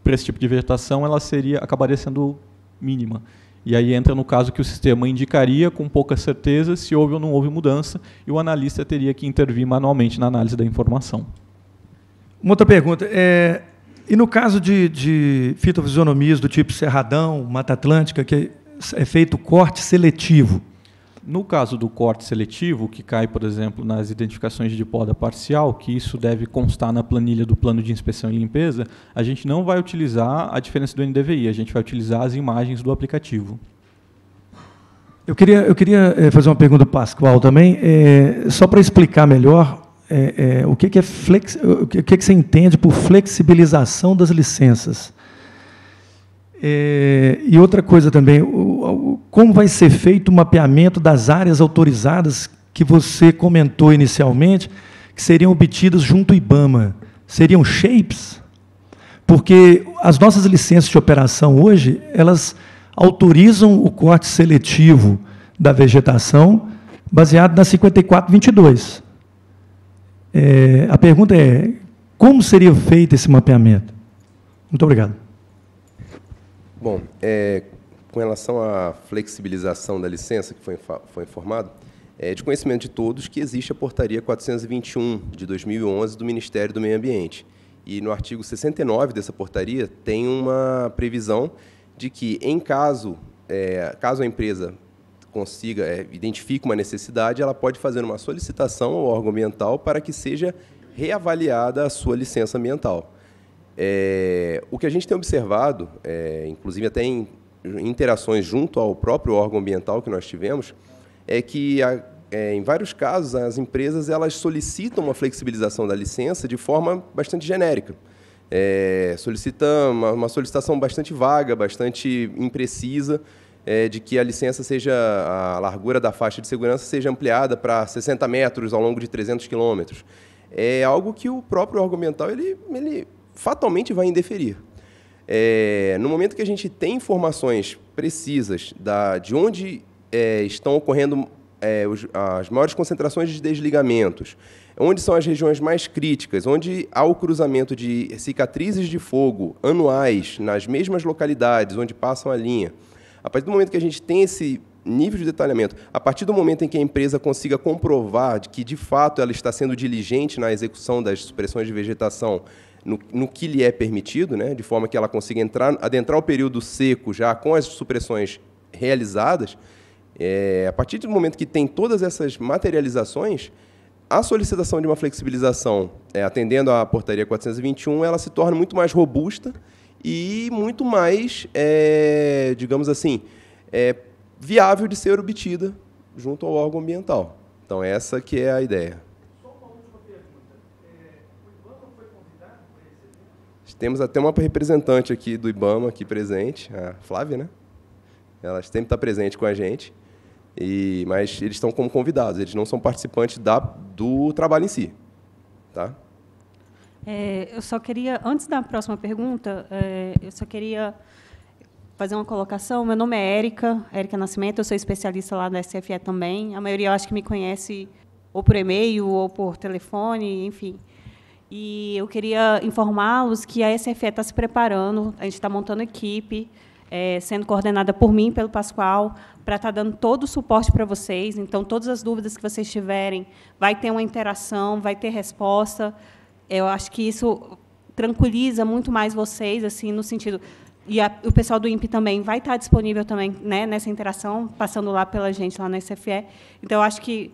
para esse tipo de vegetação, ela seria acabaria sendo mínima. E aí entra no caso que o sistema indicaria com pouca certeza se houve ou não houve mudança, e o analista teria que intervir manualmente na análise da informação. Uma outra pergunta. É, e no caso de, de fitofisionomias do tipo Cerradão, Mata Atlântica, que é, é feito corte seletivo, no caso do corte seletivo, que cai, por exemplo, nas identificações de poda parcial, que isso deve constar na planilha do plano de inspeção e limpeza, a gente não vai utilizar a diferença do NDVI, a gente vai utilizar as imagens do aplicativo. Eu queria, eu queria eh, fazer uma pergunta para Pascoal também, é, só para explicar melhor é, é, o, que, que, é flex, o que, que você entende por flexibilização das licenças. É, e outra coisa também, o, o, como vai ser feito o mapeamento das áreas autorizadas que você comentou inicialmente, que seriam obtidas junto ao IBAMA? Seriam shapes? Porque as nossas licenças de operação hoje, elas autorizam o corte seletivo da vegetação baseado na 5422. É, a pergunta é, como seria feito esse mapeamento? Muito obrigado. Bom, é, com relação à flexibilização da licença, que foi, foi informado, é de conhecimento de todos que existe a Portaria 421 de 2011 do Ministério do Meio Ambiente. E no artigo 69 dessa portaria tem uma previsão de que, em caso, é, caso a empresa consiga, é, identifique uma necessidade, ela pode fazer uma solicitação ao órgão ambiental para que seja reavaliada a sua licença ambiental. É, o que a gente tem observado, é, inclusive até em interações junto ao próprio órgão ambiental que nós tivemos, é que a, é, em vários casos as empresas elas solicitam uma flexibilização da licença de forma bastante genérica. É, uma, uma, solicitação bastante vaga, bastante imprecisa, é, de que a licença seja, a largura da faixa de segurança seja ampliada para 60 metros ao longo de 300 quilômetros. É algo que o próprio órgão ele, ele fatalmente vai indeferir. É, no momento que a gente tem informações precisas da, de onde é, estão ocorrendo é, os, as maiores concentrações de desligamentos, onde são as regiões mais críticas, onde há o cruzamento de cicatrizes de fogo anuais nas mesmas localidades onde passam a linha. A partir do momento que a gente tem esse nível de detalhamento, a partir do momento em que a empresa consiga comprovar de que de fato ela está sendo diligente na execução das supressões de vegetação no, no, que lhe é permitido, né, de forma que ela consiga entrar, adentrar o período seco já com as supressões realizadas, é, a partir do momento que tem todas essas materializações, a solicitação de uma flexibilização, é, atendendo à portaria 421, ela se torna muito mais robusta e muito mais, é, digamos assim, é, viável de ser obtida junto ao órgão ambiental. Então essa que é a ideia. Temos até uma representante aqui do IBAMA aqui presente, a Flávia, né? Ela sempre está presente com a gente. E, mas eles estão como convidados, eles não são participantes da, do trabalho em si. Tá? É, eu só queria, antes da próxima pergunta, é, eu só queria fazer uma colocação. Meu nome é Érica, Érica Nascimento, eu sou especialista lá da SFE também. A maioria eu acho que me conhece ou por e-mail ou por telefone, enfim. E eu queria informá-los que a SFE está se preparando, a gente está montando equipe, é, sendo coordenada por mim, pelo Pascoal, para estar tá dando todo o suporte para vocês. Então, todas as dúvidas que vocês tiverem, vai ter uma interação, vai ter resposta. Eu acho que isso tranquiliza muito mais vocês, assim, no sentido e a, o pessoal do INPE também vai estar tá disponível também né, nessa interação, passando lá pela gente, lá na SFE. Então, eu acho que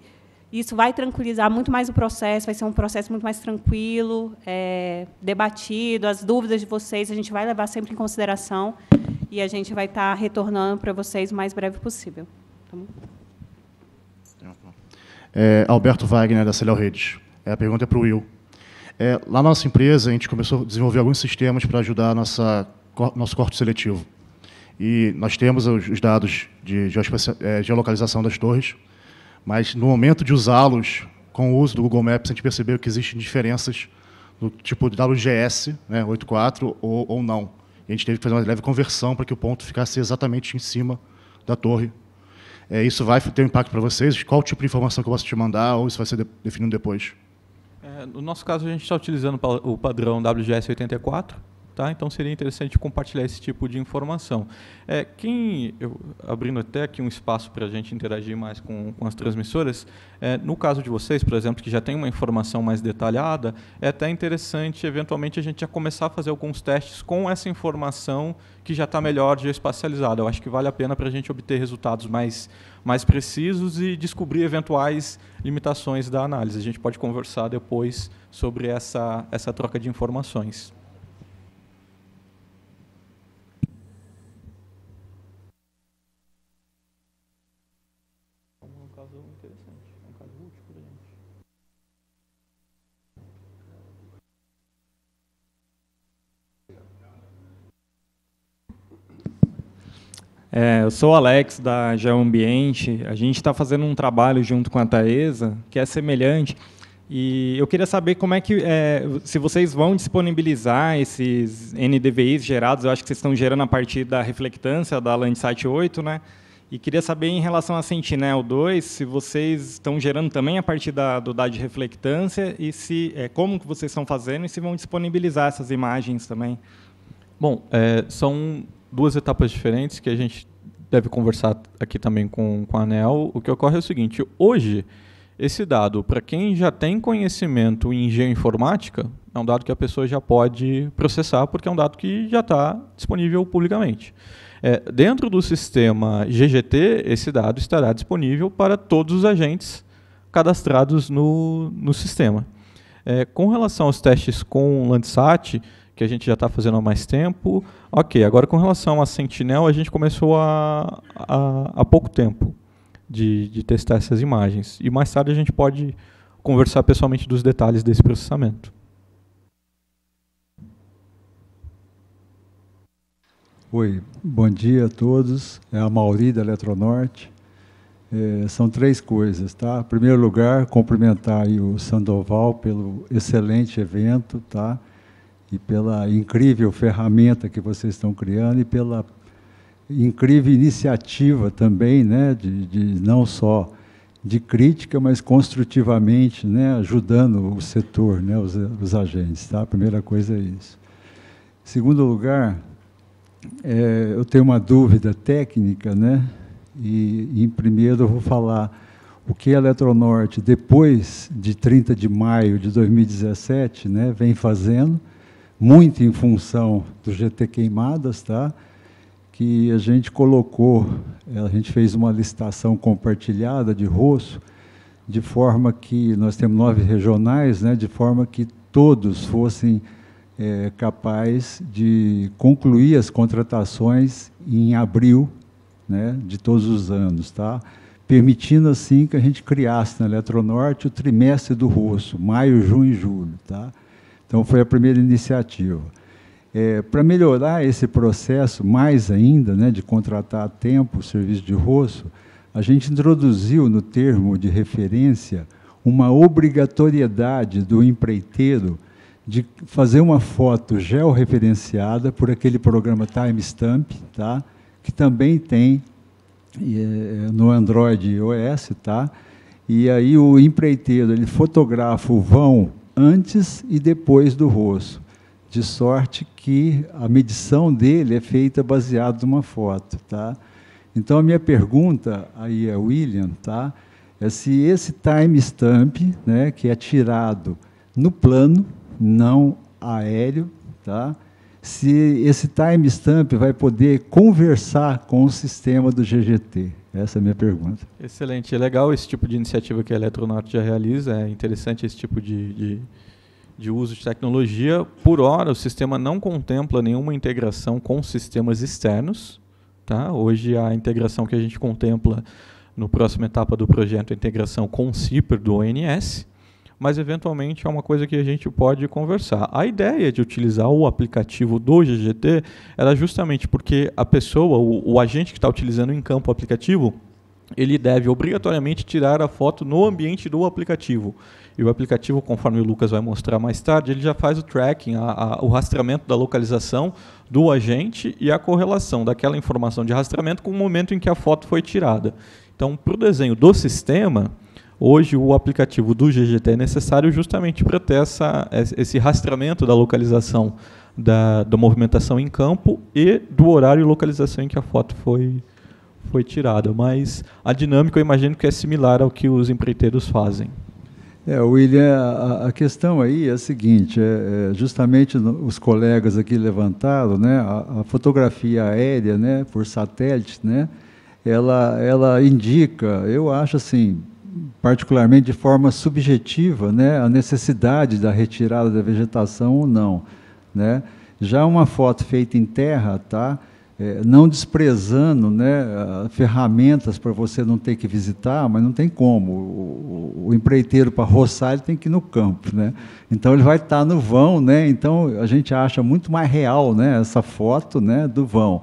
isso vai tranquilizar muito mais o processo, vai ser um processo muito mais tranquilo, é, debatido. As dúvidas de vocês a gente vai levar sempre em consideração e a gente vai estar tá retornando para vocês o mais breve possível. Tá é, Alberto Wagner, da Celel Redes. É, a pergunta é para o Will. É, lá na nossa empresa, a gente começou a desenvolver alguns sistemas para ajudar nossa, nosso corte seletivo. E nós temos os, dados de é, geolocalização das torres, mas no momento de usá-los, com o uso do Google Maps, a gente percebeu que existem diferenças do tipo de WGS, né, 84 ou, ou não. E a gente teve que fazer uma leve conversão para que o ponto ficasse exatamente em cima da torre. É, isso vai ter um impacto para vocês? Qual tipo de informação que eu posso te mandar ou isso vai ser de, definido depois? É, no nosso caso, a gente está utilizando o padrão WGS 84, Tá? Então seria interessante compartilhar esse tipo de informação. É, quem, eu, abrindo até aqui um espaço para a gente interagir mais com, com as transmissoras, é, no caso de vocês, por exemplo, que já tem uma informação mais detalhada, é até interessante eventualmente a gente já começar a fazer alguns testes com essa informação que já está melhor geoespacializada. Eu acho que vale a pena para a gente obter resultados mais, mais precisos e descobrir eventuais limitações da análise. A gente pode conversar depois sobre essa, essa troca de informações. É, eu sou o Alex, da Geoambiente. A gente está fazendo um trabalho junto com a Taesa, que é semelhante. E eu queria saber como é que, é, se vocês vão disponibilizar esses NDVIs gerados, eu acho que vocês estão gerando a partir da reflectância da Landsat 8, né? E queria saber em relação a Sentinel 2, se vocês estão gerando também a partir da, do dado de reflectância e se é, como que vocês estão fazendo e se vão disponibilizar essas imagens também. Bom, é, são duas etapas diferentes que a gente deve conversar aqui também com, com a ANEL. O que ocorre é o seguinte: hoje, esse dado, para quem já tem conhecimento em geoinformática, é um dado que a pessoa já pode processar, porque é um dado que já está disponível publicamente. É, dentro do sistema GGT, esse dado estará disponível para todos os agentes cadastrados no, no sistema. É, com relação aos testes com Landsat, que a gente já está fazendo há mais tempo. Ok, agora com relação a Sentinel, a gente começou há, há, pouco tempo de, de testar essas imagens. E mais tarde a gente pode conversar pessoalmente dos detalhes desse processamento. Oi, bom dia a todos. É a Mauri da Eletronorte. É, são três coisas, tá? Em primeiro lugar, cumprimentar o Sandoval pelo excelente evento, tá? e pela incrível ferramenta que vocês estão criando e pela incrível iniciativa também, né, de, de não só de crítica, mas construtivamente, né, ajudando o setor, né, os, os agentes. Tá? A primeira coisa é isso. Em segundo lugar, é, eu tenho uma dúvida técnica, né? E, e, em primeiro eu vou falar o que a Eletronorte, depois de 30 de maio de 2017, né, vem fazendo muito em função do GT Queimadas, tá? que a gente colocou, eh, a gente fez uma licitação compartilhada de rosto, de forma que nós temos nove regionais, né, de forma que todos fossem é, capazes de concluir as contratações em abril né, de todos os anos, tá? permitindo assim que a gente criasse na Eletronorte o trimestre do Rosso, maio, junho e julho. Tá? Então, foi a primeira iniciativa. É, Para melhorar esse processo mais ainda, né, de contratar a tempo o serviço de rosto, a gente introduziu no termo de referência uma obrigatoriedade do empreiteiro de fazer uma foto georreferenciada por aquele programa Timestamp, tá? que também tem é, no Android iOS. Tá? E aí o empreiteiro ele fotografa o vão antes e depois do rosto, de sorte que a medição dele é feita baseada numa foto, tá? Então a minha pergunta aí é William, tá? É se esse timestamp, né, que é tirado no plano, não aéreo, tá? Se esse stamp vai poder conversar com o sistema do GGT. Essa é a minha pergunta. Excelente. É legal esse tipo de iniciativa que a Eletronorte já realiza. É interessante esse tipo de, de, de, uso de tecnologia. Por hora, o sistema não contempla nenhuma integração com sistemas externos. Tá? Hoje, a integração que a gente contempla no próximo etapa do projeto é a integração com o CIPR do ONS mas eventualmente é uma coisa que a gente pode conversar. A ideia de utilizar o aplicativo do GGT era justamente porque a pessoa, o, o agente que está utilizando em campo o aplicativo, ele deve obrigatoriamente tirar a foto no ambiente do aplicativo. E o aplicativo, conforme o Lucas vai mostrar mais tarde, ele já faz o tracking, a, a, o rastreamento da localização do agente e a correlação daquela informação de rastreamento com o momento em que a foto foi tirada. Então, para o desenho do sistema, Hoje, o aplicativo do GGT é necessário justamente para ter essa, esse rastreamento da localização da, da movimentação em campo e do horário e localização em que a foto foi, foi tirada. Mas a dinâmica, eu imagino que é similar ao que os empreiteiros fazem. É, William, a, a, questão aí é a seguinte: é, é, justamente os colegas aqui levantaram, né, a, a, fotografia aérea, né, por satélite, né, ela, ela indica, eu acho assim, particularmente de forma subjetiva, né, a necessidade da retirada da vegetação ou não, né? Já uma foto feita em terra, tá? É, não desprezando né, ferramentas para você não ter que visitar, mas não tem como. O, o, o empreiteiro, para roçar, ele tem que ir no campo. Né? Então, ele vai estar tá no vão. Né? Então, a gente acha muito mais real né, essa foto né, do vão.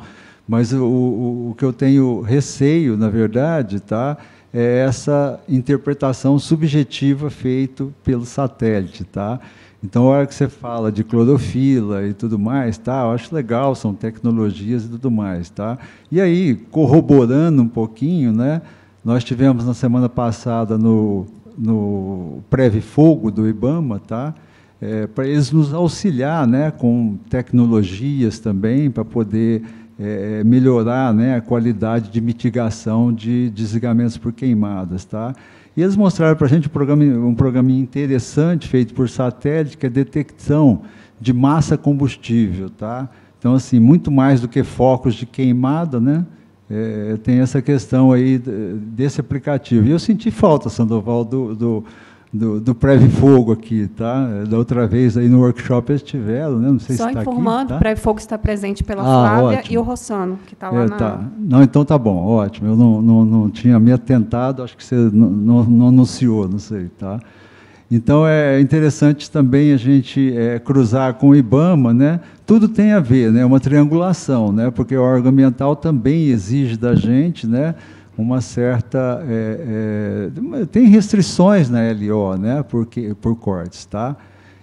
Mas o, o, o que eu tenho receio, na verdade, tá, é essa interpretação subjetiva feita pelo satélite, tá? Então, a hora que você fala de clorofila e tudo mais, tá? Eu acho legal, são tecnologias e tudo mais, tá? E aí, corroborando um pouquinho, né? Nós tivemos na semana passada no, no Preve Fogo do IBAMA, tá? É, para eles nos auxiliar, né? Com tecnologias também, para poder é, é, melhorar né, a qualidade de mitigação de desligamentos por queimadas. Tá? E eles mostraram para a gente um programa, um programa interessante feito por satélite, que é detecção de massa combustível. Tá? Então, assim, muito mais do que focos de queimada, né? É, tem essa questão aí desse aplicativo. E eu senti falta, Sandoval, do, do do, do Preve-Fogo aqui, tá? Da outra vez aí no workshop eles tiveram, né? Não sei Só se está aqui. Só informando, tá? o Preve-Fogo está presente pela ah, Flávia ótimo. e o Rossano, que está lá é, na... Tá. Não, então tá bom, ótimo. Eu não, não, não tinha me atentado, acho que você não, não, não anunciou, não sei, tá? Então é interessante também a gente é, cruzar com o IBAMA, né? Tudo tem a ver, né? É uma triangulação, né? Porque o órgão ambiental também exige da gente, né? uma certa é, é, tem restrições na LO, né, porque por cortes, tá?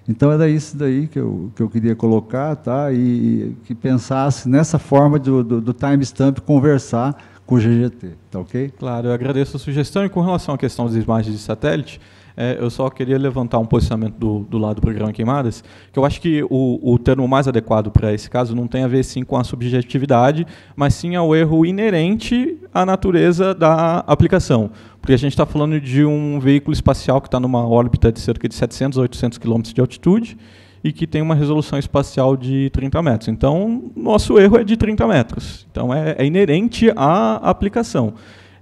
Então era isso daí que eu, que eu queria colocar, tá? E que pensasse nessa forma do, do, do timestamp conversar com o GGT, tá ok? Claro, eu agradeço a sugestão e com relação à questão das imagens de satélite, é, eu só queria levantar um posicionamento do, do lado do programa Queimadas, que eu acho que o, o termo mais adequado para esse caso não tem a ver sim com a subjetividade, mas sim ao erro inerente à natureza da aplicação. Porque a gente está falando de um veículo espacial que está numa órbita de cerca de 700 800 quilômetros de altitude e que tem uma resolução espacial de 30 metros. Então, nosso erro é de 30 metros. Então, é, é inerente à aplicação.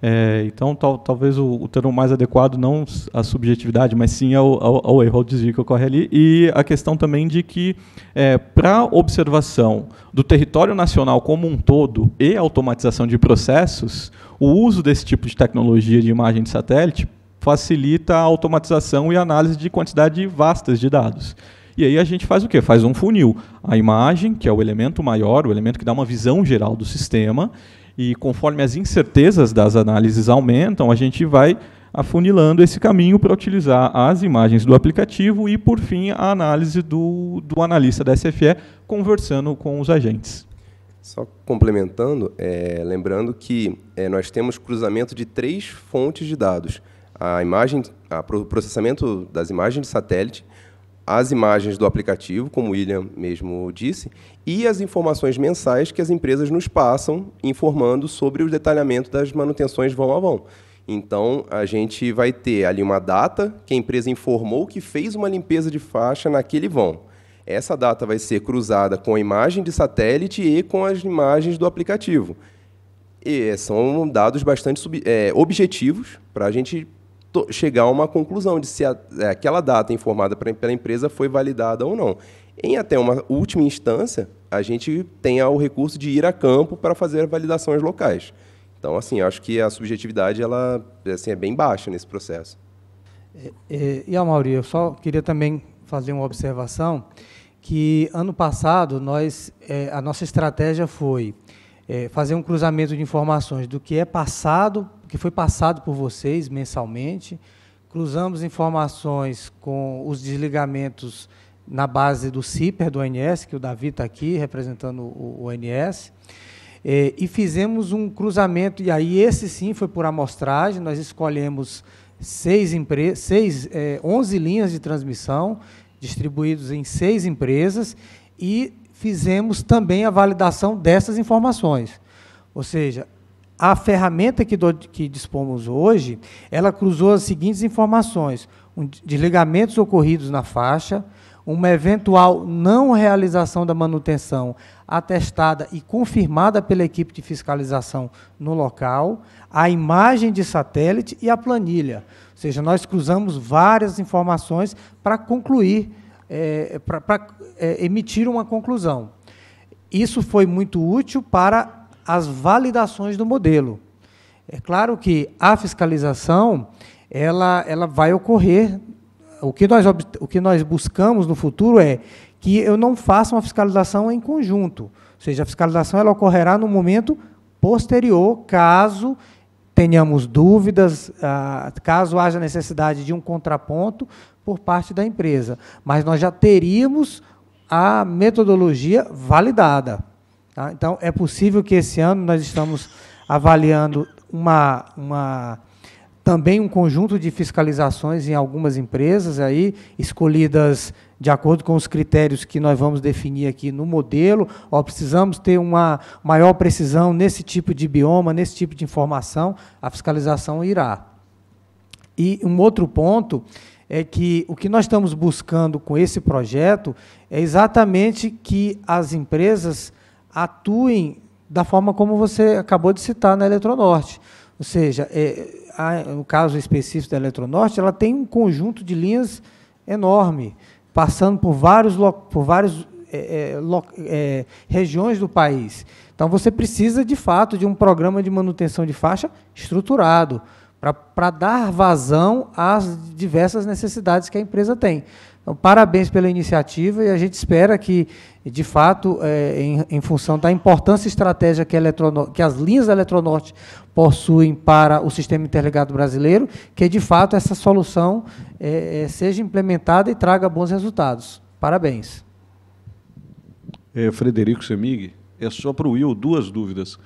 É, então, tal, talvez o, o, termo mais adequado não a subjetividade, mas sim ao, ao, ao erro, ao desvio que ocorre ali. E a questão também de que, é, para observação do território nacional como um todo e automatização de processos, o uso desse tipo de tecnologia de imagem de satélite facilita a automatização e análise de quantidade vastas de dados. E aí a gente faz o quê? Faz um funil. A imagem, que é o elemento maior, o elemento que dá uma visão geral do sistema, e conforme as incertezas das análises aumentam, a gente vai afunilando esse caminho para utilizar as imagens do aplicativo e, por fim, a análise do, do analista da SFE conversando com os agentes. Só complementando, é, lembrando que é, nós temos cruzamento de três fontes de dados. A imagem, o processamento das imagens de satélite, as imagens do aplicativo, como o William mesmo disse, e as informações mensais que as empresas nos passam, informando sobre o detalhamento das manutenções vão a vão. Então, a gente vai ter ali uma data que a empresa informou que fez uma limpeza de faixa naquele vão. Essa data vai ser cruzada com a imagem de satélite e com as imagens do aplicativo. E são dados bastante é, objetivos para a gente chegar a uma conclusão de se a, é, aquela data informada pela empresa foi validada ou não. Em até uma última instância, a gente tem o recurso de ir a campo para fazer validações locais. Então, assim, acho que a subjetividade ela assim, é bem baixa nesse processo. É, é, e, e Mauri, eu só queria também fazer uma observação que ano passado nós a nossa estratégia foi fazer um cruzamento de informações do que é passado que foi passado por vocês mensalmente. Cruzamos informações com os desligamentos na base do CIPER, do ONS, que o Davi está aqui representando o ONS. É, eh, e fizemos um cruzamento, e aí esse sim foi por amostragem, nós escolhemos seis, seis é, eh, 11 linhas de transmissão, distribuídos em seis empresas, e fizemos também a validação dessas informações. Ou seja, a ferramenta que, do, que dispomos hoje, ela cruzou as seguintes informações: um, desligamentos ocorridos na faixa, uma eventual não realização da manutenção atestada e confirmada pela equipe de fiscalização no local, a imagem de satélite e a planilha. Ou seja, nós cruzamos várias informações para concluir, é, para é, emitir uma conclusão. Isso foi muito útil para as validações do modelo. É claro que a fiscalização ela, ela vai ocorrer. O que, nós, o que nós buscamos no futuro é que eu não faça uma fiscalização em conjunto. Ou seja, a fiscalização ela ocorrerá no momento posterior, caso tenhamos dúvidas, ah, caso haja necessidade de um contraponto por parte da empresa. Mas nós já teríamos a metodologia validada. Tá? Então, é possível que esse ano nós estamos avaliando uma, uma, também um conjunto de fiscalizações em algumas empresas aí, escolhidas de acordo com os critérios que nós vamos definir aqui no modelo, ó, precisamos ter uma maior precisão nesse tipo de bioma, nesse tipo de informação, a fiscalização irá. E um outro ponto é que o que nós estamos buscando com esse projeto é exatamente que as empresas atuem da forma como você acabou de citar na Eletronorte. Ou seja, é, a, no caso específico da Eletronorte, ela tem um conjunto de linhas enorme, passando por vários, por vários é, é, é, regiões do país. Então, você precisa, de fato, de um programa de manutenção de faixa estruturado, para dar vazão às diversas necessidades que a empresa tem. Então, parabéns pela iniciativa e a gente espera que, de fato, é, em, em, função da importância estratégica que, que, as linhas da Eletronorte possuem para o sistema interligado brasileiro, que, de fato, essa solução é, é seja implementada e traga bons resultados. Parabéns. É, Frederico Semig, é só para o Will duas dúvidas.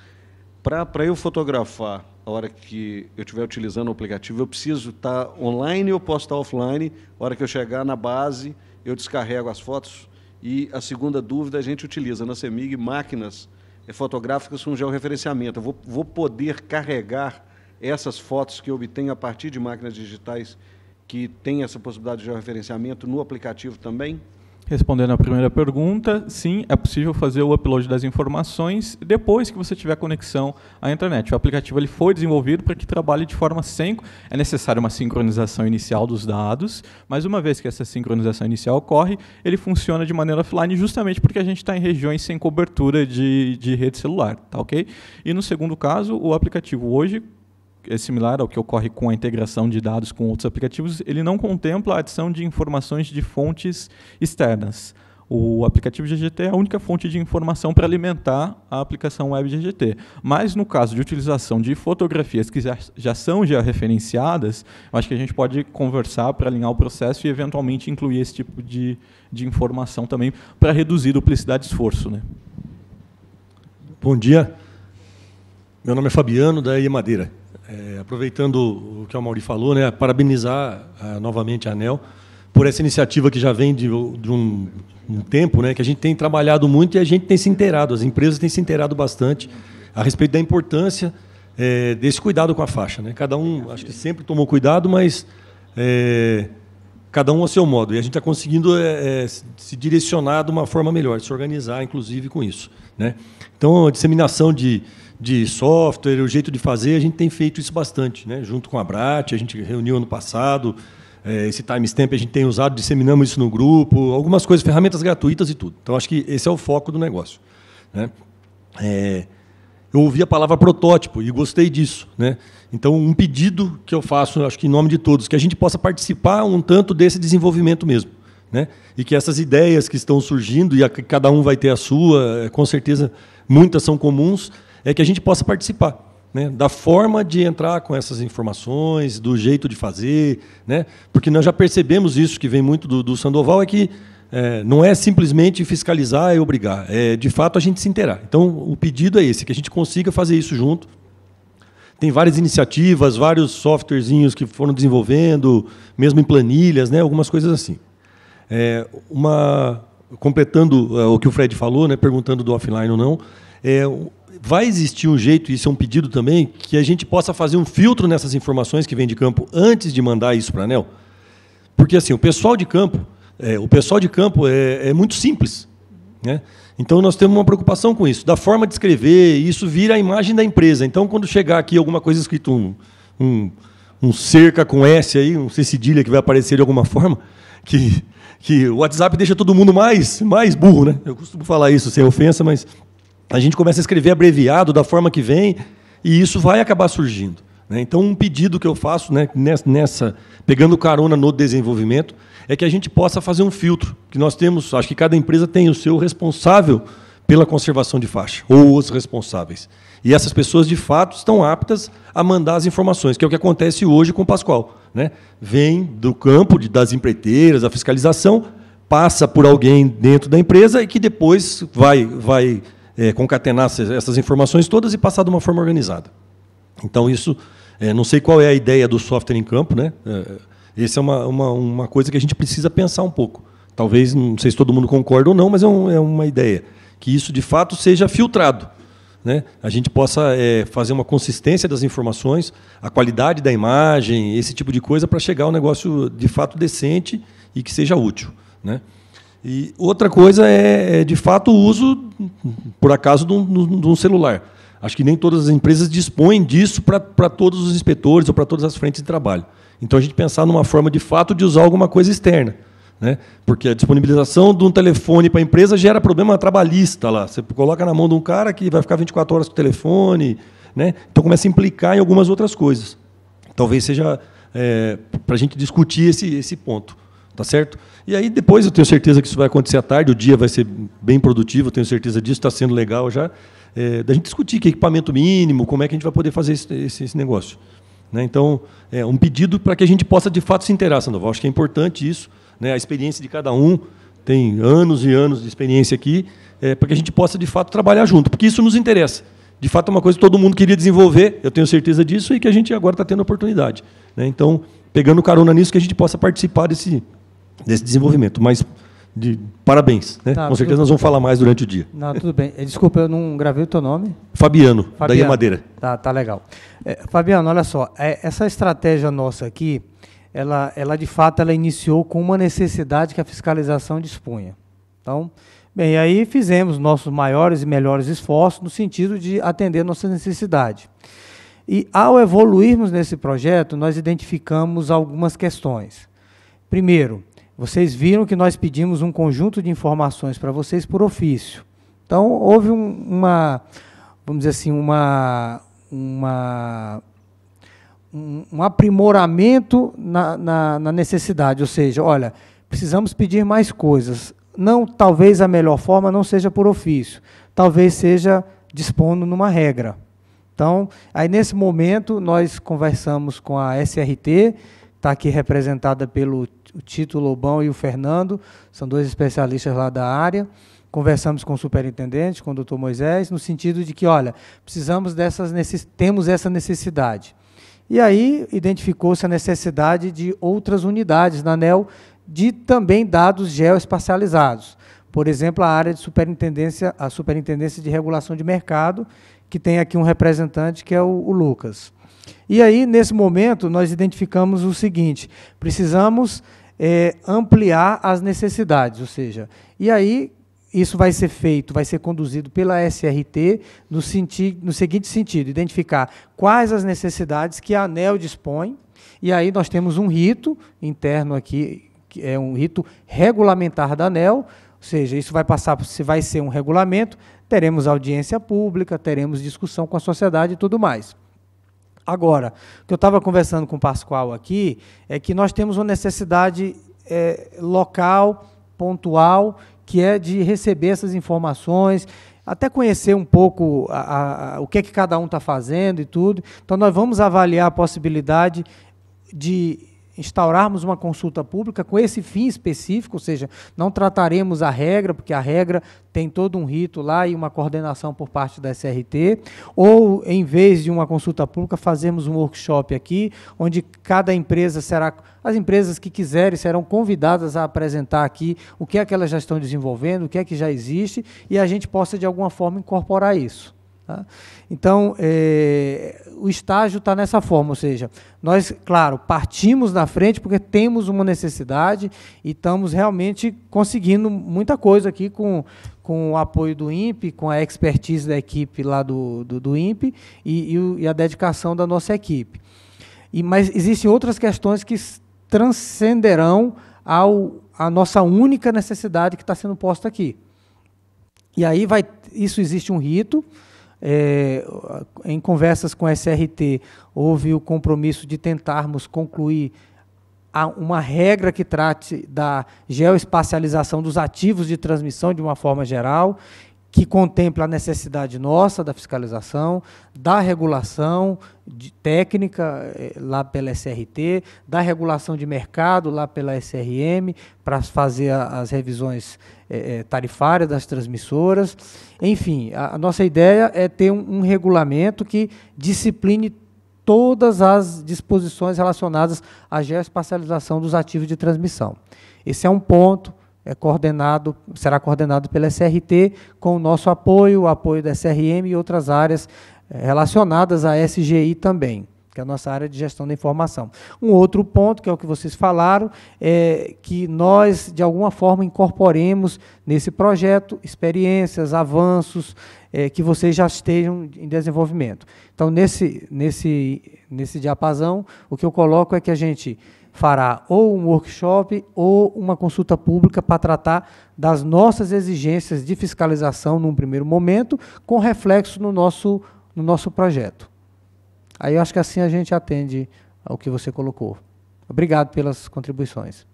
Para eu fotografar a hora que eu estiver utilizando o aplicativo, eu preciso estar online ou posso estar offline. A hora que eu chegar na base, eu descarrego as fotos. E a segunda dúvida, a gente utiliza na CEMIG máquinas eh, fotográficas com georreferenciamento. Eu vou, vou poder carregar essas fotos que eu obtenho a partir de máquinas digitais que têm essa possibilidade de georreferenciamento no aplicativo também? Respondendo à primeira pergunta, sim, é possível fazer o upload das informações depois que você tiver conexão à internet. O aplicativo ele foi desenvolvido para que trabalhe de forma sem. É necessária uma sincronização inicial dos dados, mas uma vez que essa sincronização inicial ocorre, ele funciona de maneira offline justamente porque a gente está em regiões sem cobertura de, de rede celular. Tá, ok? E no segundo caso, o aplicativo hoje é similar ao que ocorre com a integração de dados com outros aplicativos, ele não contempla a adição de informações de fontes externas. O aplicativo GGT é a única fonte de informação para alimentar a aplicação web GGT. Mas no caso de utilização de fotografias que já, já são já referenciadas, acho que a gente pode conversar para alinhar o processo e eventualmente incluir esse tipo de, de informação também para reduzir duplicidade de esforço. Né? Bom dia. Meu nome é Fabiano, da IE Madeira é, aproveitando o que o Mauri falou, né, parabenizar ah, novamente a ANEL por essa iniciativa que já vem de, de um, um, tempo, né, que a gente tem trabalhado muito e a gente tem se inteirado, as empresas têm se inteirado bastante a respeito da importância é, desse cuidado com a faixa. Né? Cada um, acho que sempre tomou cuidado, mas é, cada um ao seu modo. E a gente está conseguindo é, é, se direcionar de uma forma melhor, se organizar, inclusive, com isso. Né? Então, a disseminação de, de software, o jeito de fazer, a gente tem feito isso bastante, né? junto com a Brat, a gente reuniu ano passado, é, esse timestamp a gente tem usado, disseminamos isso no grupo, algumas coisas, ferramentas gratuitas e tudo. Então, acho que esse é o foco do negócio. Né? É, eu ouvi a palavra protótipo e gostei disso. Né? Então, um pedido que eu faço, acho que em nome de todos, que a gente possa participar um tanto desse desenvolvimento mesmo. Né? E que essas ideias que estão surgindo, e a, cada um vai ter a sua, eh, com certeza muitas são comuns, é que a gente possa participar. Né, da forma de entrar com essas informações, do jeito de fazer, né, porque nós já percebemos isso que vem muito do, do Sandoval é que é, não é simplesmente fiscalizar e obrigar, é de fato a gente se inteirar. Então o pedido é esse, que a gente consiga fazer isso junto. Tem várias iniciativas, vários softwarezinhos que foram desenvolvendo, mesmo em planilhas, né, algumas coisas assim. É, uma completando é, o que o Fred falou, né, perguntando do offline ou não, é, vai existir um jeito, isso é um pedido também, que a gente possa fazer um filtro nessas informações que vem de campo antes de mandar isso para a ANEL? Porque assim, o pessoal de campo, é, o pessoal de campo é, é muito simples. Né? Então nós temos uma preocupação com isso, da forma de escrever, isso vira a imagem da empresa. Então quando chegar aqui alguma coisa escrito um, um, um cerca com S aí, um C cedilha que vai aparecer de alguma forma, que, que o WhatsApp deixa todo mundo mais mais burro, né? Eu costumo falar isso sem ofensa, mas a gente começa a escrever abreviado da forma que vem e isso vai acabar surgindo. Né? Então, um pedido que eu faço né, nessa, pegando carona no desenvolvimento, é que a gente possa fazer um filtro, que nós temos, acho que cada empresa tem o seu responsável pela conservação de faixa, ou os responsáveis. E essas pessoas, de fato, estão aptas a mandar as informações, que é o que acontece hoje com o Pascoal. Né? Vem do campo de, das empreiteiras, a fiscalização, passa por alguém dentro da empresa e que depois vai, vai é, concatenar essas informações todas e passar de uma forma organizada. Então, isso, é, não sei qual é a ideia do software em campo, né? É, essa é uma, uma, uma, coisa que a gente precisa pensar um pouco. Talvez, não sei se todo mundo concorda ou não, mas é, um, é uma ideia. Que isso, de fato, seja filtrado. Né? a gente possa é, fazer uma consistência das informações, a qualidade da imagem, esse tipo de coisa, para chegar ao um negócio de fato decente e que seja útil. Né? E outra coisa é, é de fato, o uso, por acaso, de um, de um celular. Acho que nem todas as empresas dispõem disso para todos os inspetores ou para todas as frentes de trabalho. Então, a gente pensar numa forma, de fato, de usar alguma coisa externa. Né? Porque a disponibilização de um telefone para a empresa gera problema trabalhista lá. Você coloca na mão de um cara que vai ficar 24 horas com o telefone. Né? Então, começa a implicar em algumas outras coisas. Talvez seja é, para a gente discutir esse, esse ponto. Tá certo? E aí depois eu tenho certeza que isso vai acontecer à tarde, o dia vai ser bem produtivo, tenho certeza disso, está sendo legal já. É, da gente discutir que equipamento mínimo, como é que a gente vai poder fazer esse, esse, esse negócio. Né? Então, é um pedido para que a gente possa de fato se inteirar, Sandoval. Acho que é importante isso, né? a experiência de cada um, tem anos e anos de experiência aqui, é, para que a gente possa de fato trabalhar junto, porque isso nos interessa. De fato, é uma coisa que todo mundo queria desenvolver, eu tenho certeza disso, e que a gente agora está tendo oportunidade. Né? Então, pegando carona nisso, que a gente possa participar desse desse desenvolvimento. Mas de, parabéns. Né? Tá, Com certeza nós vamos falar mais durante o dia. Não, tudo bem. Eh, desculpa, eu não gravei o teu nome. Fabiano, é Fabiano. da Madeira. Tá, tá legal. É, Fabiano, olha só, é, essa estratégia nossa aqui, ela, ela de fato ela iniciou com uma necessidade que a fiscalização dispunha. Então, bem, aí fizemos nossos maiores e melhores esforços no sentido de atender nossa necessidade. E ao evoluirmos nesse projeto, nós identificamos algumas questões. Primeiro, vocês viram que nós pedimos um conjunto de informações para vocês por ofício. Então, houve um, uma, vamos dizer assim, uma, uma, um, um aprimoramento na, na, na necessidade. Ou seja, olha, precisamos pedir mais coisas. Não, talvez a melhor forma não seja por ofício, talvez seja dispondo numa regra. Então, aí nesse momento nós conversamos com a SRT, está aqui representada pelo o Tito Lobão e o Fernando, são dois especialistas lá da área. Conversamos com o superintendente, com o doutor Moisés, no sentido de que, olha, precisamos dessas temos essa necessidade. E aí identificou-se a necessidade de outras unidades na ANEL de também dados geoespacializados. Por exemplo, a área de superintendência, a superintendência de regulação de mercado, que tem aqui um representante que é o, o Lucas. E aí, nesse momento, nós identificamos o seguinte: precisamos é, ampliar as necessidades, ou seja, e aí isso vai ser feito, vai ser conduzido pela SRT no, senti no seguinte sentido: identificar quais as necessidades que a ANEL dispõe, e aí nós temos um rito interno aqui, que é um rito regulamentar da ANEL, ou seja, isso vai passar, se vai ser um regulamento, teremos audiência pública, teremos discussão com a sociedade e tudo mais. Agora, o que eu estava conversando com o Pascoal aqui é que nós temos uma necessidade é, local, pontual, que é de receber essas informações, até conhecer um pouco a, a, o que é que cada um está fazendo e tudo. Então, nós vamos avaliar a possibilidade de instaurarmos uma consulta pública com esse fim específico, ou seja, não trataremos a regra, porque a regra tem todo um rito lá e uma coordenação por parte da SRT, ou em vez de uma consulta pública, fazemos um workshop aqui, onde cada empresa será as empresas que quiserem serão convidadas a apresentar aqui o que é que elas já estão desenvolvendo, o que é que já existe e a gente possa de alguma forma incorporar isso. Tá? Então, é, o estágio está nessa forma, ou seja, nós, claro, partimos na frente porque temos uma necessidade e estamos realmente conseguindo muita coisa aqui com, com o apoio do INPE, com a expertise da equipe lá do, do, do INPE e, e, e, a dedicação da nossa equipe. E, mas existem outras questões que transcenderão ao, a nossa única necessidade que está sendo posta aqui. E aí vai, isso existe um rito, é, em conversas com a SRT, houve o compromisso de tentarmos concluir uma regra que trate da geoespacialização dos ativos de transmissão de uma forma geral, que contempla a necessidade nossa da fiscalização, da regulação técnica é, lá pela SRT, da regulação de mercado lá pela SRM, para fazer as revisões é, é, tarifária das transmissoras. Enfim, a, a nossa ideia é ter um, um, regulamento que discipline todas as disposições relacionadas à geoespacialização dos ativos de transmissão. Esse é um ponto, é coordenado, será coordenado pela SRT, com o nosso apoio, o apoio da SRM e outras áreas é, relacionadas à SGI também que é a nossa área de gestão da informação. Um outro ponto, que é o que vocês falaram, é que nós, de alguma forma, incorporemos nesse projeto experiências, avanços é, que vocês já estejam em desenvolvimento. Então, nesse, nesse, nesse diapasão, o que eu coloco é que a gente fará ou um workshop ou uma consulta pública para tratar das nossas exigências de fiscalização num primeiro momento, com reflexo no nosso, no nosso projeto. Aí eu acho que assim a gente atende ao que você colocou. Obrigado pelas contribuições.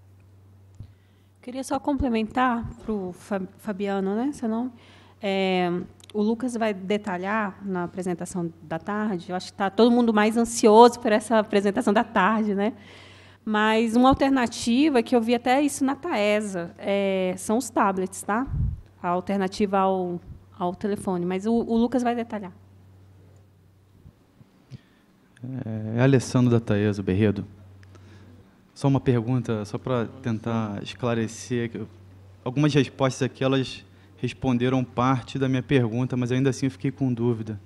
Queria só complementar para o Fabiano, né, seu nome. É, o Lucas vai detalhar na apresentação da tarde. Eu acho que está todo mundo mais ansioso por essa apresentação da tarde, né? Mas uma alternativa que eu vi até isso na Taesa é, são os tablets, tá? A alternativa ao, ao telefone. Mas o, o Lucas vai detalhar. É, é Alessandro da Taesa, Berredo. Só uma pergunta, só para tentar esclarecer. Algumas respostas aqui, elas responderam parte da minha pergunta, mas ainda assim eu fiquei com dúvida.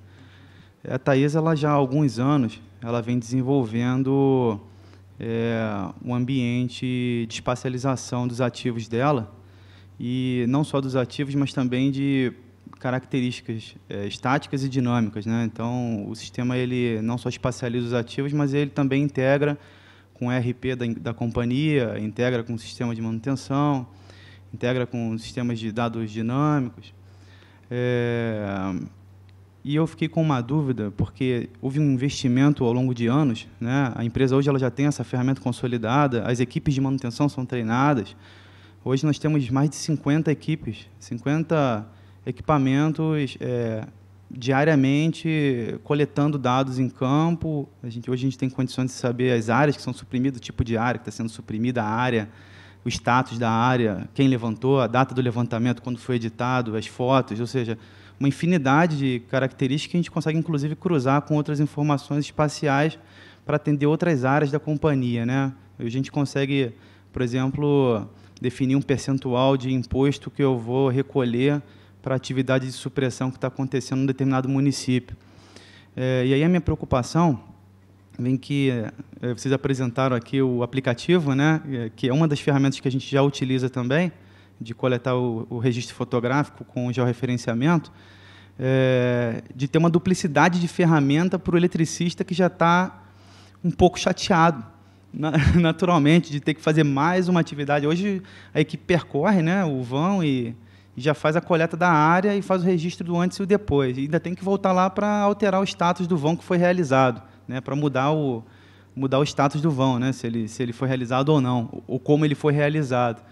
A Taesa, ela já há alguns anos, ela vem desenvolvendo é, um ambiente de espacialização dos ativos dela, e não só dos ativos, mas também de características é, estáticas e dinâmicas, né? Então, o sistema ele não só espacializa os ativos, mas ele também integra com o RP da, da companhia, integra com o sistema de manutenção, integra com sistemas de dados dinâmicos. É, e eu fiquei com uma dúvida, porque houve um investimento ao longo de anos, né? A empresa hoje ela já tem essa ferramenta consolidada, as equipes de manutenção são treinadas. Hoje nós temos mais de 50 equipes, 50 equipamentos é, diariamente coletando dados em campo. A gente, hoje a gente tem condições de saber as áreas que são suprimidas, o tipo de área que está sendo suprimida, a área, o status da área, quem levantou, a data do levantamento, quando foi editado, as fotos, ou seja, uma infinidade de características que a gente consegue, inclusive, cruzar com outras informações espaciais para atender outras áreas da companhia. Né? A gente consegue, por exemplo, definir um percentual de imposto que eu vou recolher para a atividade de supressão que está acontecendo em um determinado município. É, e aí a minha preocupação vem que é, vocês apresentaram aqui o aplicativo, né, é, que é uma das ferramentas que a gente já utiliza também, de coletar o, o registro fotográfico com o georreferenciamento, é, de ter uma duplicidade de ferramenta para o eletricista que já está um pouco chateado, na, naturalmente, de ter que fazer mais uma atividade. Hoje a equipe percorre né, o vão e já faz a coleta da área e faz o registro do antes e o depois. E ainda tem que voltar lá para alterar o status do vão que foi realizado, né, para mudar o, mudar o status do vão, né, se ele, se ele foi realizado ou não, ou como ele foi realizado.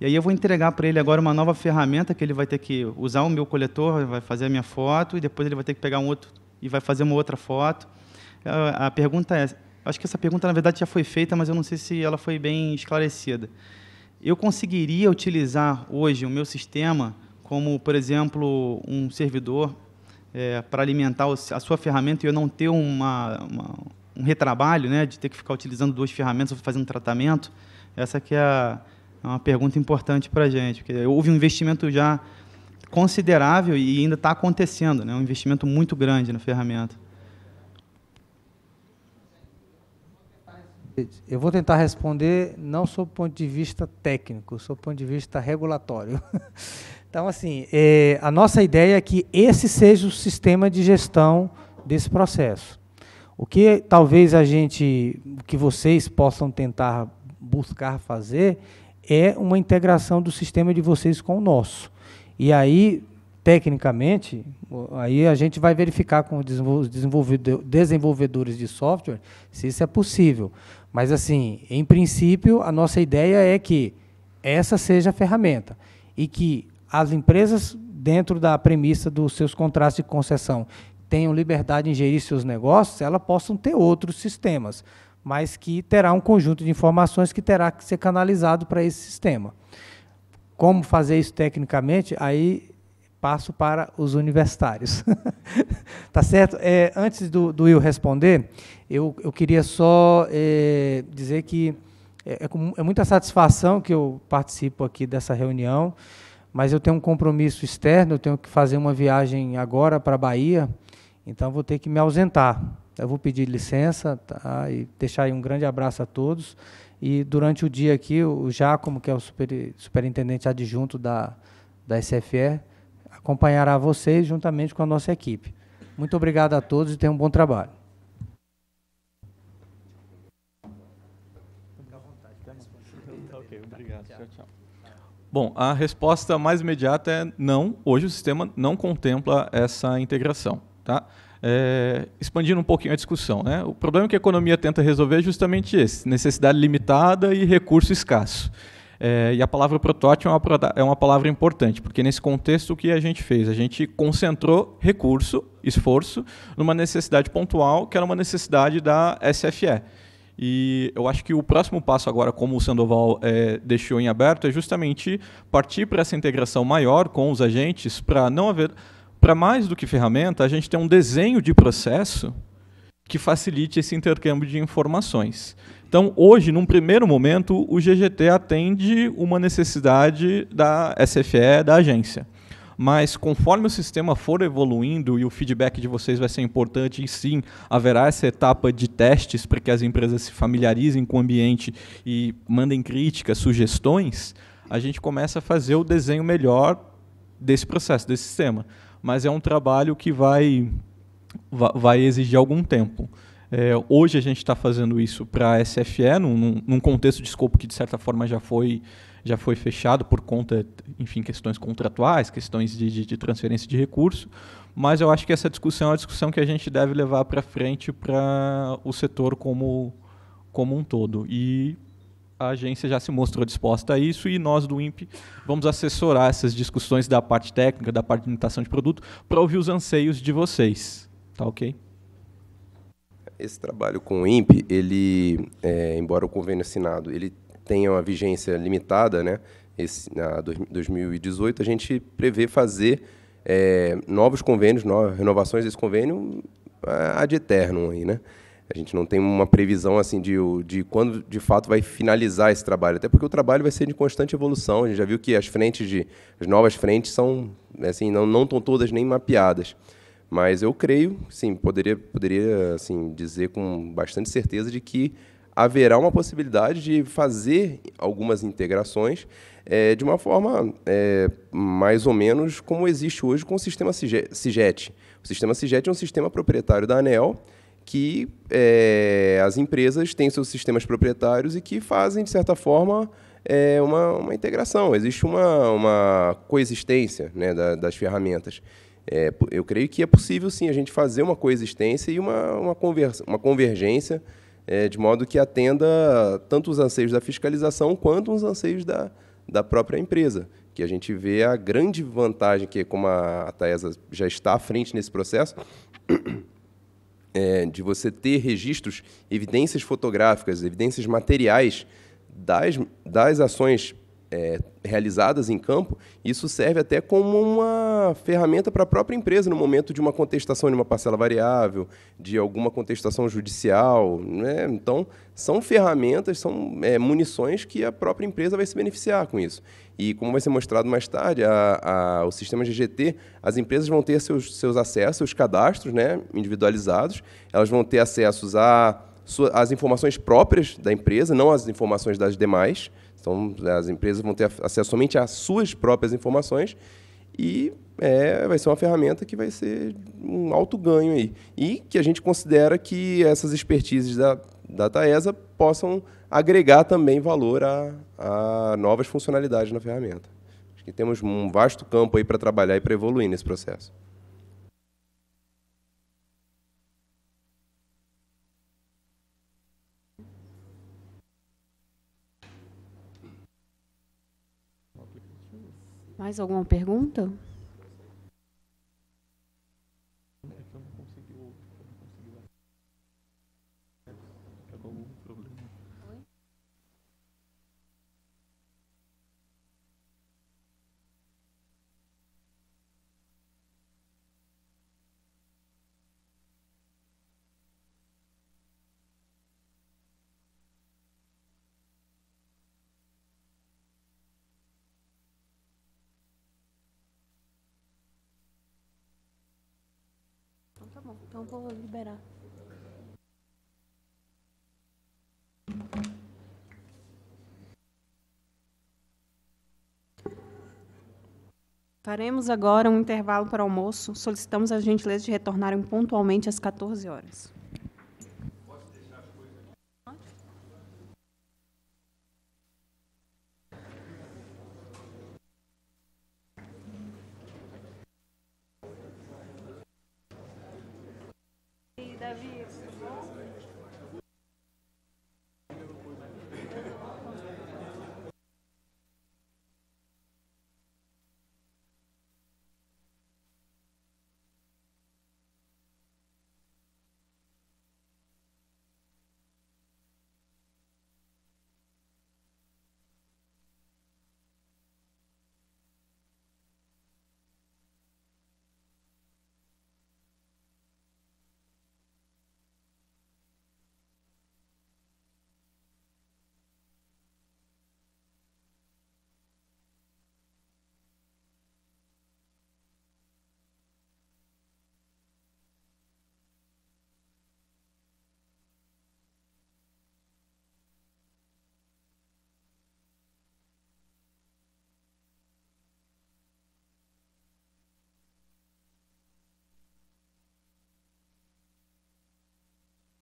E aí eu vou entregar para ele agora uma nova ferramenta que ele vai ter que usar o meu coletor, vai fazer a minha foto, e depois ele vai ter que pegar um outro e vai fazer uma outra foto. A pergunta é, acho que essa pergunta na verdade já foi feita, mas eu não sei se ela foi bem esclarecida eu conseguiria utilizar hoje o meu sistema como, por exemplo, um servidor é, para alimentar a sua ferramenta e eu não ter uma, uma, um retrabalho, né, de ter que ficar utilizando duas ferramentas ou fazendo tratamento? Essa que é, a, é uma pergunta importante para a gente, porque houve um investimento já considerável e ainda está acontecendo, né, um investimento muito grande na ferramenta. Eu vou tentar responder não sob o ponto de vista técnico, sob o ponto de vista regulatório. então, assim, é, a nossa ideia é que esse seja o sistema de gestão desse processo. O que talvez a gente, que vocês possam tentar buscar fazer, é uma integração do sistema de vocês com o nosso. E aí tecnicamente, aí a gente vai verificar com os desenvolvedores de software se isso é possível. Mas, assim, em princípio, a nossa ideia é que essa seja a ferramenta e que as empresas, dentro da premissa dos seus contratos de concessão, tenham liberdade de ingerir seus negócios, elas possam ter outros sistemas, mas que terá um conjunto de informações que terá que ser canalizado para esse sistema. Como fazer isso tecnicamente? Aí passo para os universitários. tá certo? É, antes do, do Will responder, eu, eu queria só é, dizer que é, é, com, é muita satisfação que eu participo aqui dessa reunião, mas eu tenho um compromisso externo, eu tenho que fazer uma viagem agora para a Bahia, então vou ter que me ausentar. Eu vou pedir licença tá? e deixar aí um grande abraço a todos. E durante o dia aqui, o Jacomo, que é o super, superintendente adjunto da, da SFE, acompanhará vocês juntamente com a nossa equipe. Muito obrigado a todos e tenham um bom trabalho. Bom, a resposta mais imediata é não. Hoje o sistema não contempla essa integração. Tá? É, expandindo um pouquinho a discussão, né? o problema que a economia tenta resolver é justamente esse: necessidade limitada e recurso escasso. É, e a palavra protótipo é uma, é uma palavra importante, porque nesse contexto o que a gente fez? A gente concentrou recurso, esforço, numa necessidade pontual, que era uma necessidade da SFE. E eu acho que o próximo passo agora, como o Sandoval é, deixou em aberto, é justamente partir para essa integração maior com os agentes para não haver, para mais do que ferramenta, a gente ter um desenho de processo que facilite esse intercâmbio de informações. Então, hoje, num primeiro momento, o GGT atende uma necessidade da SFE, da agência. Mas conforme o sistema for evoluindo e o feedback de vocês vai ser importante, e sim, haverá essa etapa de testes para que as empresas se familiarizem com o ambiente e mandem críticas, sugestões, a gente começa a fazer o desenho melhor desse processo, desse sistema. Mas é um trabalho que vai, vai exigir algum tempo. É, hoje a gente está fazendo isso para a SFE, num, num, contexto de escopo que, de certa forma, já foi, já foi fechado por conta, enfim, questões contratuais, questões de, de, de transferência de recurso, mas eu acho que essa discussão é uma discussão que a gente deve levar para frente para o setor como, como um todo. E a agência já se mostrou disposta a isso e nós do INPE vamos assessorar essas discussões da parte técnica, da parte de limitação de produto, para ouvir os anseios de vocês. Tá ok? Esse trabalho com o INPE, ele, é, embora o convênio assinado ele tenha uma vigência limitada, né? Esse, na 2018 a gente prevê fazer é, novos convênios, novas renovações desse convênio é, ad eternum aí, né? A gente não tem uma previsão assim de, de quando de fato vai finalizar esse trabalho, até porque o trabalho vai ser de constante evolução. A gente já viu que as frentes de as novas frentes são assim não não estão todas nem mapeadas. Mas eu creio, sim, poderia, poderia assim, dizer com bastante certeza de que haverá uma possibilidade de fazer algumas integrações é, de uma forma é, mais ou menos como existe hoje com o sistema CIGET. O sistema CIGET é um sistema proprietário da ANEL que é, as empresas têm seus sistemas proprietários e que fazem, de certa forma, é, uma, uma, integração. Existe uma, uma coexistência né, da, das ferramentas. É, eu creio que é possível, sim, a gente fazer uma coexistência e uma, uma, conversa, uma convergência é, de modo que atenda tanto os anseios da fiscalização quanto os anseios da, da própria empresa. Que a gente vê a grande vantagem que, como a Taesa já está à frente nesse processo, é, de você ter registros, evidências fotográficas, evidências materiais das, das ações é, realizadas em campo, isso serve até como uma ferramenta para a própria empresa no momento de uma contestação de uma parcela variável, de alguma contestação judicial. Né? Então, são ferramentas, são é, munições que a própria empresa vai se beneficiar com isso. E, como vai ser mostrado mais tarde, a, a, o sistema GGT, as empresas vão ter seus, seus acessos, seus cadastros né, individualizados, elas vão ter acessos às informações próprias da empresa, não às informações das demais. Então, as empresas vão ter acesso somente às suas próprias informações e é, vai ser uma ferramenta que vai ser um alto ganho aí. E que a gente considera que essas expertises da, da Taesa possam agregar também valor a, a novas funcionalidades na ferramenta. Acho que temos um vasto campo aí para trabalhar e para evoluir nesse processo. Mais alguma pergunta? vou liberar. Faremos agora um intervalo para almoço. Solicitamos a gentileza de retornarem pontualmente às 14 horas.